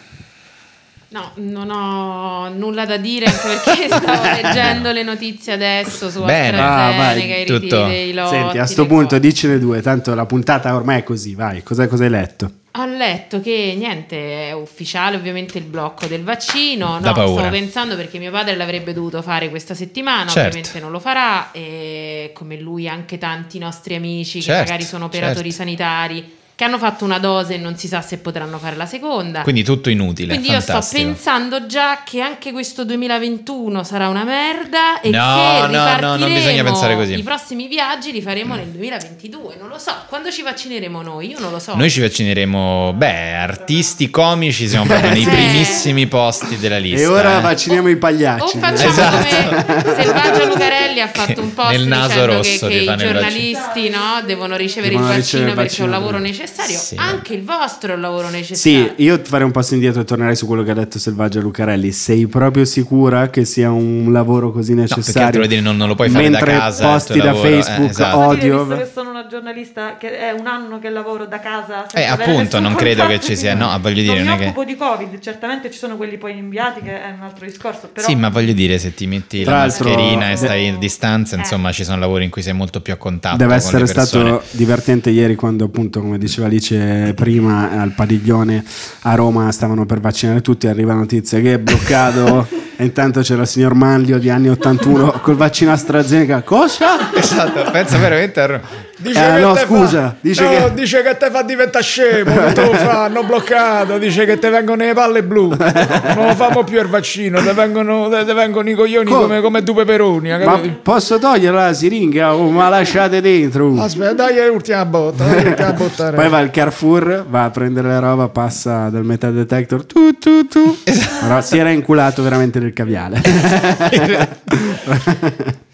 No, non ho nulla da dire anche perché stavo leggendo le notizie adesso su Bene, AstraZeneca, ah, i ritiri dei lotti. Senti, a questo punto dicene due, tanto la puntata ormai è così, vai, cosa, cosa hai letto? Ho letto che niente, è ufficiale ovviamente il blocco del vaccino, no, stavo pensando perché mio padre l'avrebbe dovuto fare questa settimana, certo. ovviamente non lo farà, e come lui anche tanti nostri amici certo, che magari sono operatori certo. sanitari che hanno fatto una dose e non si sa se potranno fare la seconda. Quindi tutto inutile. Quindi fantastico. io sto pensando già che anche questo 2021 sarà una merda e no, che no, no, non bisogna pensare così. I prossimi viaggi li faremo mm. nel 2022, non lo so. Quando ci vaccineremo noi? Io non lo so. Noi ci vaccineremo, beh, artisti, comici, siamo proprio nei primissimi posti della lista. E ora eh. vacciniamo o, i pagliacci. O facciamo esatto. come Selvaggio Lucarelli ha fatto un post nel naso rosso che, che i giornalisti no, devono ricevere devono il vaccino ricevere perché è un lavoro necessario necessario sì. anche il vostro è un lavoro necessario. Sì, io farei un passo indietro e tornerei su quello che ha detto Selvaggia Lucarelli. Sei proprio sicura che sia un lavoro così necessario? No, dire, non, non, lo puoi fare Mentre da casa. Cioè, posti da lavoro. Eh, Facebook, eh, esatto. odio. Dire, visto che sono una giornalista che è un anno che lavoro da casa. Eh, appunto, non credo che ci sia. No, voglio dire, non, non mi occupo che... di Covid, certamente ci sono quelli poi inviati che è un altro discorso. Però... Sì, ma voglio dire, se ti metti Tra la mascherina e stai a distanza, eh. insomma, eh. ci sono lavori in cui sei molto più a contatto. Deve essere stato divertente ieri quando appunto come dicevo, diceva Alice prima, al padiglione a Roma stavano per vaccinare tutti, arriva la notizia che è bloccato e intanto c'era il signor Manlio di anni 81 col vaccino AstraZeneca. Cosa? Esatto, pensa veramente a Roma Dice eh, no, scusa. Fa, dice, no, che... dice che te fa diventare scemo. Che te lo fanno bloccato. Dice che te vengono le palle blu. Non lo famo più il vaccino. Te vengono, te, te vengono i coglioni Co... come, come due peperoni. Ma posso togliere la siringa o ma lasciate dentro? Aspetta, dai, l'ultima botta. Dai, l'ultima botta Poi va al Carrefour, va a prendere la roba, passa dal metal detector. Tu, tu, tu. Esatto. Però si era inculato veramente del caviale.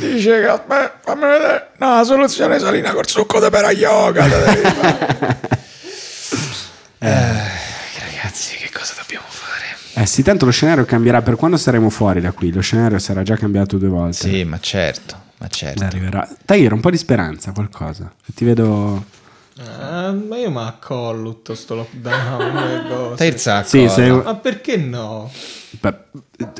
dice che aspetta, fammi vedere. No, la soluzione salina col succo di pera yoga. Eh. eh. Ragazzi, che cosa dobbiamo fare? Eh sì, tanto lo scenario cambierà per quando saremo fuori da qui. Lo scenario sarà già cambiato due volte. Sì, ma certo, ma certo. Arriverà. Tagliere un po' di speranza, qualcosa. Ti vedo... Eh, ma io mi accollo tutto sto lockdown. Terza sì, sei... Ma perché no? Beh,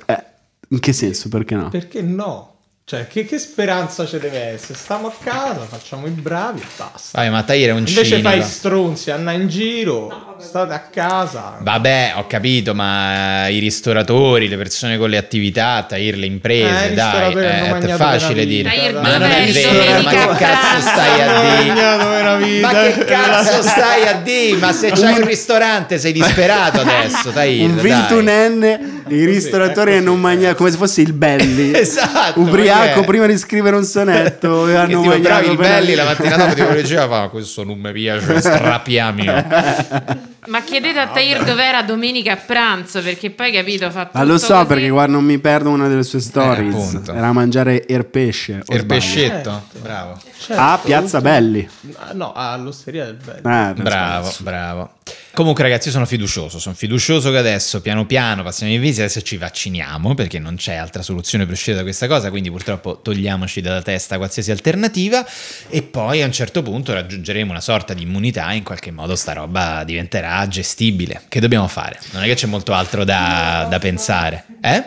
eh, in che senso? Perché no? Perché no? Cioè, che, che speranza ci deve essere? Stiamo a casa, facciamo i bravi e basta. Vai, ma Tahir è un Invece cinico. fai stronzi, andai in giro, no, state a casa. Vabbè, ho capito, ma eh, i ristoratori, le persone con le attività, Tahir le imprese, eh, dai, eh, è, è facile dire. Tahir, ma non è vero, ma che cazzo stai a dire? Ma che cazzo stai a dire? Ma se c'hai un ristorante sei disperato adesso, Tahir. Un ventunenne il ristoratore non mangiava come se fosse il Belli. esatto. Ubriaco prima di scrivere un sonetto. E hanno mangiato il Belli la mattina dopo ti leggeva fa questo non mi piace, strapiami. Ma chiedete a Tahir dov'era domenica a pranzo perché poi capito fa tutto Ma lo so così. perché guarda non mi perdo una delle sue eh, stories. Eh, Era a mangiare il pesce. Il pescetto, certo. bravo. Certo. A Piazza certo. Belli. No, all'osteria del Belli. Eh, bravo, bravo. Comunque, ragazzi, io sono fiducioso. Sono fiducioso che adesso, piano piano, passiamo in visita. Adesso ci vacciniamo perché non c'è altra soluzione per uscire da questa cosa. Quindi, purtroppo, togliamoci dalla testa qualsiasi alternativa. E poi a un certo punto raggiungeremo una sorta di immunità. In qualche modo, sta roba diventerà gestibile. Che dobbiamo fare? Non è che c'è molto altro da, da pensare, eh?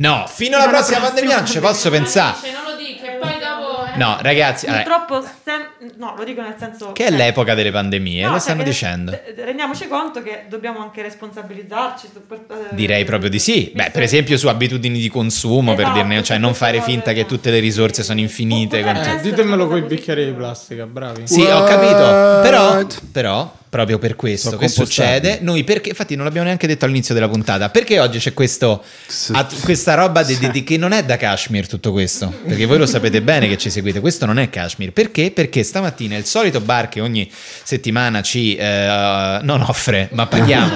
No, fino alla prossima, prossima pandemia non ci posso pensare. Cioè, non lo dico eh. No, ragazzi, eh. purtroppo sem- no, lo dico nel senso che è l'epoca delle pandemie, no, lo stanno cioè dicendo. Re- rendiamoci conto che dobbiamo anche responsabilizzarci per, eh, Direi proprio di sì. Beh, per esempio su abitudini di consumo, esatto, per dirne, cioè non fare finta che tutte le risorse sono infinite, eh, ditemelo con i bicchieri di plastica, bravi. Sì, What? ho capito. Però però proprio per questo. Sono che succede? Noi perché, infatti, non l'abbiamo neanche detto all'inizio della puntata. Perché oggi c'è questo, at, questa roba di, di, di, che non è da Kashmir tutto questo? Perché voi lo sapete bene che ci seguite. Questo non è Kashmir. Perché? Perché stamattina il solito bar che ogni settimana ci eh, non offre, ma paghiamo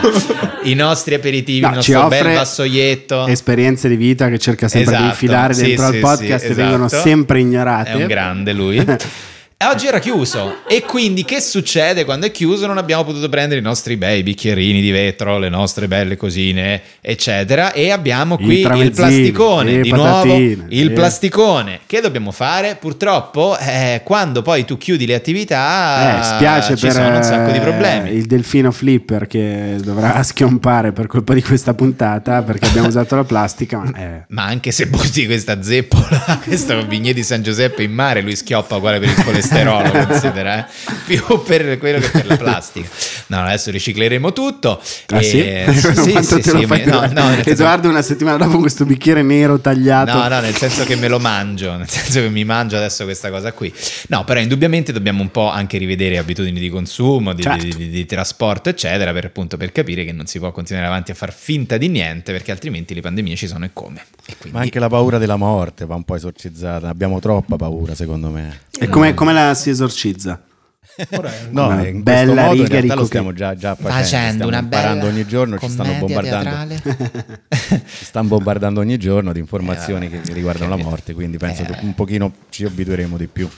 i nostri aperitivi, no, il nostro bel vassoietto. Esperienze di vita che cerca sempre esatto, di infilare dentro sì, al sì, podcast sì, esatto. vengono sempre ignorate. È un grande lui. Eh, oggi era chiuso e quindi che succede quando è chiuso? Non abbiamo potuto prendere i nostri bei bicchierini di vetro, le nostre belle cosine, eccetera. E abbiamo qui il, il plasticone, di nuovo il eh. plasticone. Che dobbiamo fare? Purtroppo eh, quando poi tu chiudi le attività eh, spiace ci per, sono un sacco di eh, problemi. Il delfino flipper che dovrà schiompare per colpa di questa puntata perché abbiamo usato la plastica. Ma, eh. ma anche se butti questa zeppola, questo vignè di San Giuseppe in mare, lui schioppa uguale per il colesterolo colesterolo, considera, eh? più per quello che per la plastica. No, adesso ricicleremo tutto. Ah, sì? sì, sì, sì me... Edoardo una settimana dopo questo bicchiere nero tagliato. No, no, nel senso che me lo mangio, nel senso che mi mangio adesso questa cosa qui. No, però indubbiamente dobbiamo un po' anche rivedere abitudini di consumo, di, certo. di, di, di trasporto, eccetera, per, appunto, per capire che non si può continuare avanti a far finta di niente, perché altrimenti le pandemie ci sono e come. E quindi... Ma anche la paura della morte va un po' esorcizzata, abbiamo troppa paura secondo me. E come la appena si esorcizza. No, no in bella modo, riga in realtà lo stiamo già, già facendo, facendo una bella ogni giorno, ci stanno bombardando. ci stanno bombardando ogni giorno di informazioni eh, che riguardano la morte, quindi penso eh. che un pochino ci abitueremo di più.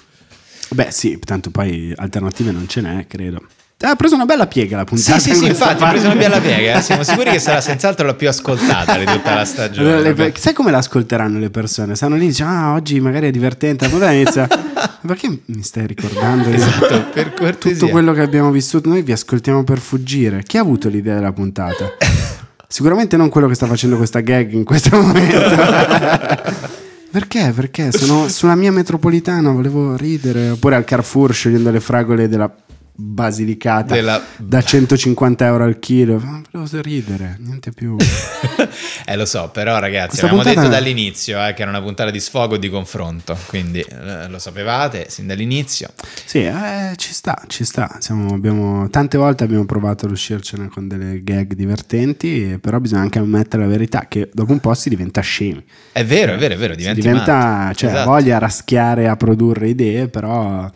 Beh sì, tanto poi alternative non ce n'è, credo. Ha preso una bella piega la puntata. Sì, sì, sì infatti, ha preso una bella piega. Eh. Siamo sicuri che sarà senz'altro la più ascoltata di tutta la stagione. Le, le, sai come la ascolteranno le persone? Stanno lì e dicono, ah, oggi magari è divertente. Poi inizia, perché mi stai ricordando esatto, per tutto quello che abbiamo vissuto? Noi vi ascoltiamo per fuggire. Chi ha avuto l'idea della puntata? Sicuramente non quello che sta facendo questa gag in questo momento. Perché? Perché sono sulla mia metropolitana, volevo ridere. Oppure al Carrefour scegliendo le fragole della Basilicata Della... da 150 euro al chilo. Non ah, volevo ridere, niente più. eh lo so, però ragazzi, Questa abbiamo puntata... detto dall'inizio eh, che era una puntata di sfogo e di confronto, quindi eh, lo sapevate sin dall'inizio. Sì, eh, ci sta, ci sta. Siamo, abbiamo, tante volte abbiamo provato a riuscircene con delle gag divertenti, però bisogna anche ammettere la verità che dopo un po' si diventa scemi. È vero, è vero, è vero, diventa... cioè, esatto. voglia raschiare, a produrre idee, però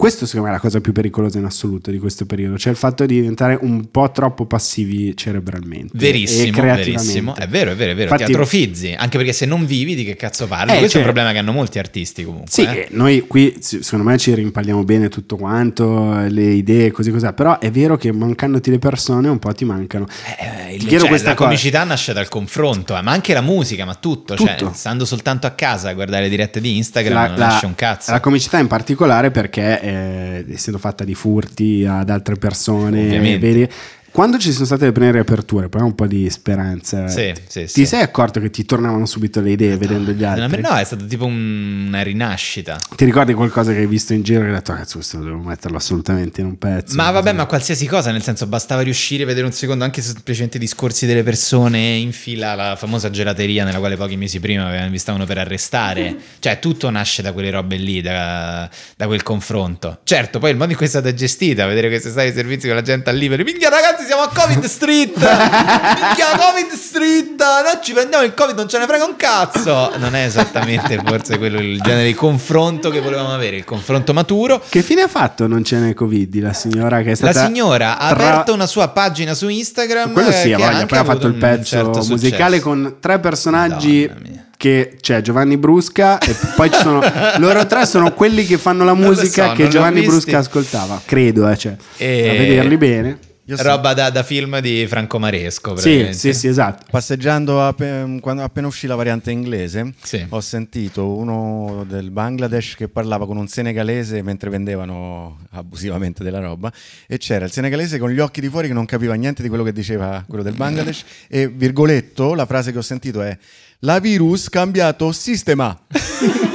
questo secondo me è la cosa più pericolosa in assoluto di questo periodo, cioè il fatto di diventare un po' troppo passivi cerebralmente. Verissimo, e verissimo. È vero, è vero, è vero. Infatti, Ti atrofizzi, anche perché se non vivi di che cazzo parli? Eh, Questo cioè, è un cioè problema che hanno molti artisti comunque. Sì, eh. eh noi qui secondo me ci rimpalliamo bene tutto quanto, le idee, e così cosa, però è vero che mancandoti le persone un po' ti mancano. Eh, eh ti chiedo cioè, questa la cosa. comicità nasce dal confronto, eh, ma anche la musica, ma tutto, cioè, tutto. Cioè, stando soltanto a casa a guardare le dirette di Instagram la, non la, nasce un cazzo. La comicità in particolare perché eh, essendo fatta di furti ad altre persone, vedi, quando ci sono state le prime riaperture, poi un po' di speranza, sì, sì, ti sì. sei accorto che ti tornavano subito le idee no, vedendo gli altri? No, è stata tipo una rinascita. Ti ricordi qualcosa che hai visto in giro e hai detto, cazzo, questo devo metterlo assolutamente in un pezzo? Ma vabbè, ma qualsiasi cosa, nel senso, bastava riuscire a vedere un secondo anche semplicemente i discorsi delle persone in fila alla famosa gelateria nella quale pochi mesi prima vi stavano per arrestare. Cioè, tutto nasce da quelle robe lì, da, da, quel confronto. Certo, poi il modo in cui è stata gestita, vedere questi stati di servizi con la gente a libero, minchia ragazzi! ragazzi, siamo a Covid Street. Minchia, Covid Street. Noi ci prendiamo il Covid, non ce ne frega un cazzo. Non è esattamente forse quello il genere di confronto che volevamo avere, il confronto maturo. Che fine ha fatto non ce n'è Covid? La signora che è stata. La signora ha tra... aperto una sua pagina su Instagram. Quello sì, voglia. Poi ha fatto il pezzo certo musicale successo. con tre personaggi che c'è cioè, Giovanni Brusca e poi ci sono loro tre sono quelli che fanno la musica so, che Giovanni Brusca ascoltava credo eh, cioè, e... a vederli bene so. Roba da, da, film di Franco Maresco. Sì, sì, sì, esatto. Passeggiando a, mm, quando appena uscì la variante inglese, sì. ho sentito uno del Bangladesh che parlava con un senegalese mentre vendevano abusivamente della roba e c'era il senegalese con gli occhi di fuori che non capiva niente di quello che diceva quello del Bangladesh e virgoletto, la frase che ho sentito è la virus cambiato sistema.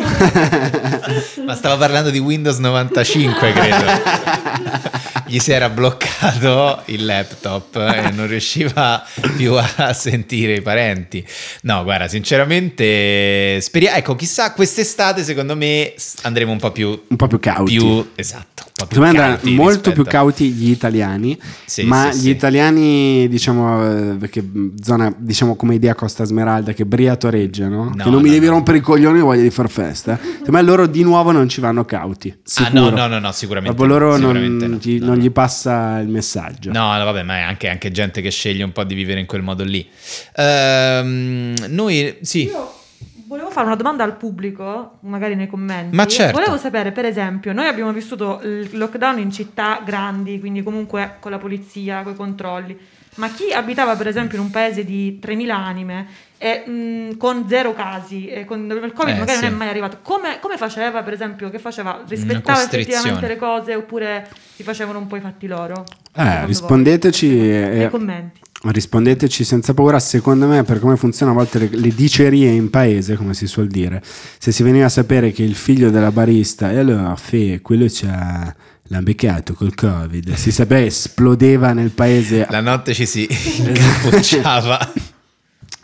Ma stavo parlando di Windows 95, credo. Gli si era bloccato il laptop e non riusciva più a sentire i parenti. No, guarda, sinceramente, speriamo. Ecco, chissà, quest'estate secondo me andremo un po' più. Un po' più cauti. Più, esatto. Un po' Secondo me molto rispetto. più cauti gli italiani. Sì, ma sì, gli sì. italiani, diciamo, perché eh, zona, diciamo come idea Costa Smeralda, che briatoreggiano. No, che non no, mi devi no. rompere i coglioni e voglia di far festa vista. Secondo me loro di nuovo non ci vanno cauti. Sicuro. Ah, no, no, no, no sicuramente. Proprio loro sicuramente non, no, gli, no, non gli passa il messaggio. No, vabbè, ma è anche, anche, gente che sceglie un po' di vivere in quel modo lì. Ehm, noi, sì. Io volevo fare una domanda al pubblico, magari nei commenti. Ma certo. Volevo sapere, per esempio, noi abbiamo vissuto il lockdown in città grandi, quindi comunque con la polizia, con i controlli ma chi abitava per esempio in un paese di 3.000 anime e, mh, mm, con zero casi, e con il Covid eh, magari sì. non è mai arrivato, come, come, faceva per esempio, che faceva? Rispettava effettivamente le cose oppure si facevano un po' i fatti loro? Eh, rispondeteci voi. nei eh, eh, commenti. Rispondeteci senza paura, secondo me per come funzionano a volte le, le, dicerie in paese, come si suol dire, se si veniva a sapere che il figlio della barista, e allora, fe, quello c'è L'ha beccato col covid, si sapeva esplodeva nel paese. La notte ci si incappucciava.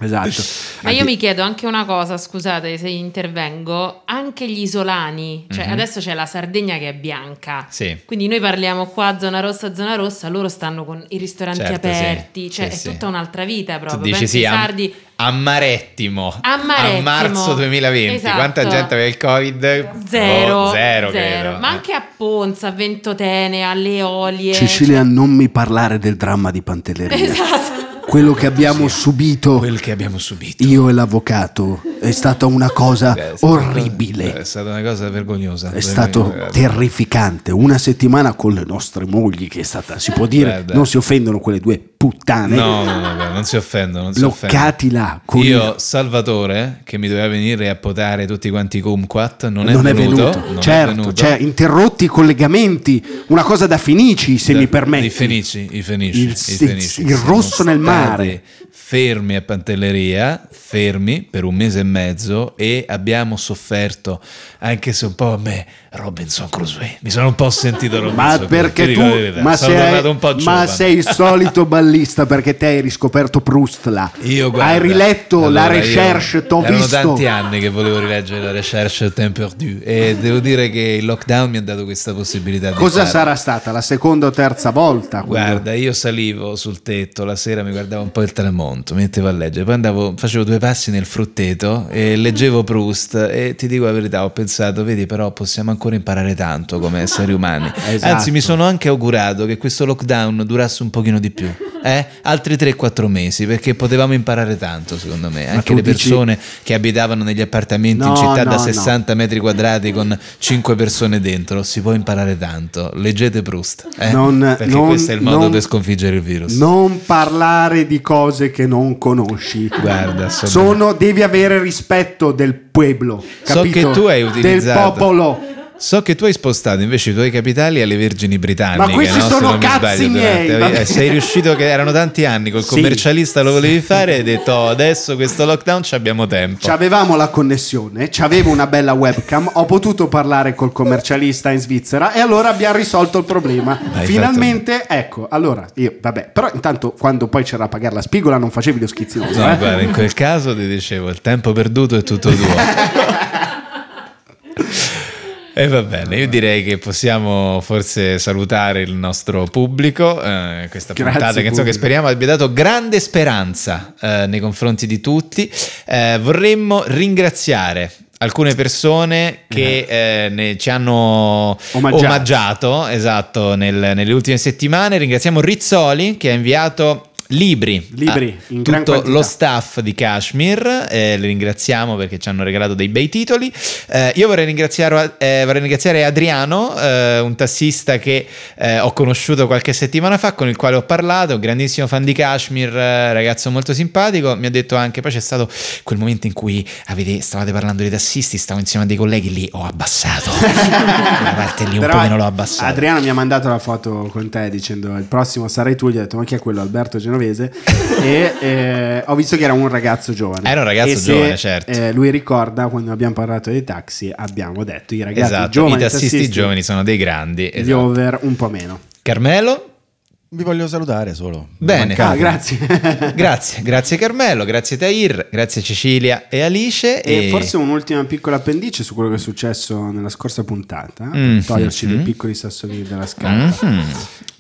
Esatto. Ma anche... io mi chiedo anche una cosa, scusate se intervengo, anche gli isolani, cioè mm -hmm. adesso c'è la Sardegna che è bianca, sì. quindi noi parliamo qua zona rossa, zona rossa, loro stanno con i ristoranti certo, aperti, sì. cioè sì, è tutta un'altra vita proprio. Tu dici Pensi sì, sardi, a marettimo, a marettimo a marzo 2020 esatto. quanta gente aveva il covid zero, oh, zero, zero. ma anche a Ponza a Ventotene alle Olie Cecilia cioè... non mi parlare del dramma di Pantelleria esatto quello che abbiamo subito. Quel che abbiamo subito. Io e l'avvocato. È stata una cosa Beh, orribile. è stata una cosa vergognosa. È stato vergognosa. terrificante. Una settimana con le nostre mogli, che è stata, si può dire, Guarda. non si offendono quelle due puttane. No, no, no, no non si offendono. Non si Bloccati là. Con Io, Salvatore, che mi doveva venire a potare tutti quanti i Kumquat, non, non, è venuto. È venuto. Non certo, è venuto. cioè, interrotti i collegamenti. Una cosa da Fenici, se da, mi permetti. I fenici, i fenici. Il, i fenici. il, il rosso nel mare. Fermi a Pantelleria, fermi per un mese e mezzo e abbiamo sofferto, anche se un po' a me, Robinson Crusoe. Mi sono un po' sentito Robinson Ma perché tu, ma sei, ma sei il solito ballerino. giornalista perché te hai riscoperto Proust là. Io, guarda, hai riletto allora, la recherche, t'ho visto. Sono tanti anni che volevo rileggere la recherche Temps perdu e devo dire che il lockdown mi ha dato questa possibilità. Cosa sarà stata? La seconda o terza volta? Quindi? Guarda, io salivo sul tetto la sera, mi guardavo un po' il tramonto, mi mettevo a leggere, poi andavo, facevo due passi nel frutteto e leggevo Proust e ti dico la verità, ho pensato, vedi però possiamo ancora imparare tanto come esseri umani. Esatto. Anzi, mi sono anche augurato che questo lockdown durasse un pochino di più eh? altri 3-4 mesi perché potevamo imparare tanto secondo me anche le persone dici... che abitavano negli appartamenti no, in città no, da 60 no. metri quadrati con 5 persone dentro si può imparare tanto leggete Proust eh? non, perché non, questo è il modo non, per sconfiggere il virus non parlare di cose che non conosci guarda sono devi avere rispetto del pueblo capito? so che tu hai utilizzato del popolo So che tu hai spostato invece i tuoi capitali alle Vergini Britanniche. Ma questi no? sono cazzi sbaglio, miei! Durante... Eh, sei riuscito, che erano tanti anni, col sì. commercialista lo volevi fare e hai detto oh, adesso questo lockdown ci abbiamo tempo. avevamo la connessione, avevo una bella webcam, ho potuto parlare col commercialista in Svizzera e allora abbiamo risolto il problema. Hai Finalmente, fatto... ecco, allora io, vabbè, però intanto quando poi c'era a pagare la spigola non facevi lo schizzinoso. No, eh? guarda, in quel caso ti dicevo, il tempo perduto è tutto tuo. E va bene, io direi che possiamo forse salutare il nostro pubblico, eh, questa Grazie puntata che, insomma, che, speriamo abbia dato grande speranza eh, nei confronti di tutti. Eh, vorremmo ringraziare alcune persone che eh, eh ci hanno omaggiato, omaggiato esatto, nel, nelle ultime settimane. Ringraziamo Rizzoli che ha inviato libri, libri ah, tutto lo staff di Kashmir, eh, li ringraziamo perché ci hanno regalato dei bei titoli. Eh, io vorrei ringraziare, eh, vorrei ringraziare Adriano, eh, un tassista che eh, ho conosciuto qualche settimana fa, con il quale ho parlato, un grandissimo fan di Kashmir, eh, ragazzo molto simpatico, mi ha detto anche, poi c'è stato quel momento in cui avete, stavate parlando dei tassisti, stavo insieme a dei colleghi lì, ho abbassato, la parte lì un Però meno l'ho abbassato. Adriano mi ha mandato la foto con te dicendo il prossimo sarai tu, gli ho detto ma chi è quello Alberto Genovese? genovese e eh, ho visto che era un ragazzo giovane. Era un ragazzo se, giovane, certo. Eh, lui ricorda quando abbiamo parlato dei taxi, abbiamo detto i ragazzi esatto, giovani. I tassisti, tassisti giovani sono dei grandi. Esatto. Gli over un po' meno. Carmelo? Vi voglio salutare solo. Bene, ah, grazie. grazie, grazie Carmelo, grazie Tahir, grazie Cecilia e Alice. E, e... forse un'ultima piccola appendice su quello che è successo nella scorsa puntata, mm, mm, mm. mm-hmm. per toglierci mm-hmm. dei piccoli sassolini dalla scala. Mm-hmm.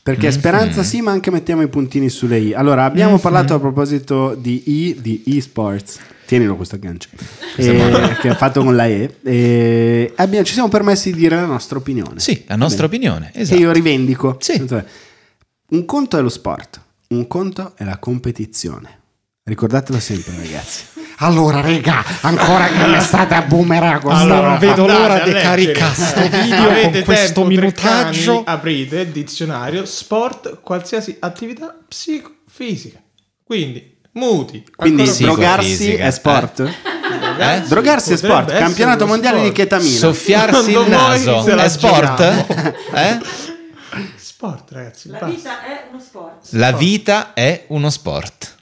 Perché mm-hmm. speranza sì, ma anche mettiamo i puntini sulle I. Allora, abbiamo mm-hmm. parlato a proposito di I, di eSports. Tienilo questo aggancio, eh, che ha fatto con la E. e eh, abbiamo, ci siamo permessi di dire la nostra opinione. Sì, la nostra Bene. opinione, esatto. Che io rivendico. Sì. Cioè, un conto è lo sport, un conto è la competizione. Ricordatelo sempre, ragazzi. Allora, rega, ancora che mi state a boomerang allora, vedo l'ora di caricare sto video Avete con questo minutaggio. aprite il dizionario sport, qualsiasi attività psicofisica. Quindi, muti. Quindi eh. Eh? drogarsi è sport? Eh? Drogarsi è sport, campionato mondiale sport. di chetamina. Soffiarsi il naso è sport? Eh? Sport, ragazzi. La basta. vita è uno sport. La vita è uno sport.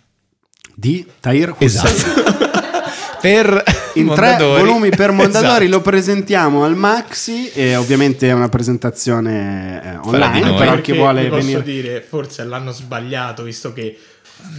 Di Tahir Hussein. Esatto. per in tre volumi per Mondadori esatto. lo presentiamo al Maxi e ovviamente è una presentazione eh, online però chi vuole posso dire forse l'hanno sbagliato visto che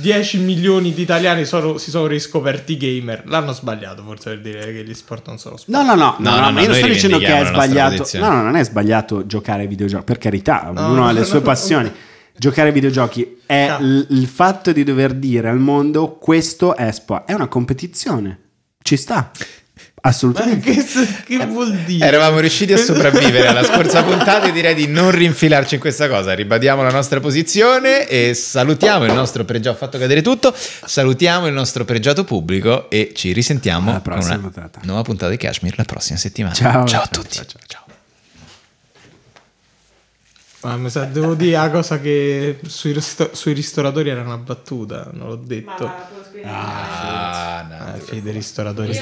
10 milioni di italiani sono, si sono riscoperti gamer. L'hanno sbagliato forse per dire che gli sport non sono sport. No, no, no, no, no, no, no io non sto dicendo che è sbagliato. No, no, non è sbagliato giocare ai videogiochi. Per carità, no, ognuno ha le sue passioni. Giocare ai videogiochi è l- il fatto di dover dire al mondo questo è sport. È una competizione ci sta. Assolutamente. Che, che, eh, vuol dire? Eravamo riusciti a sopravvivere alla scorsa puntata e direi di non rinfilarci in questa cosa. Ribadiamo la nostra posizione e salutiamo il nostro pregiato. Ho fatto cadere tutto. Salutiamo il nostro pregiato pubblico e ci risentiamo alla prossima puntata. nuova puntata di Kashmir la prossima settimana. Ciao, ciao a tutti. ciao. ciao. Mamma mia, devo dire la cosa che sui, rist- sui, ristoratori era una battuta, non l'ho detto. Ma, ah, ah, no, eh, figli dei ristoratori.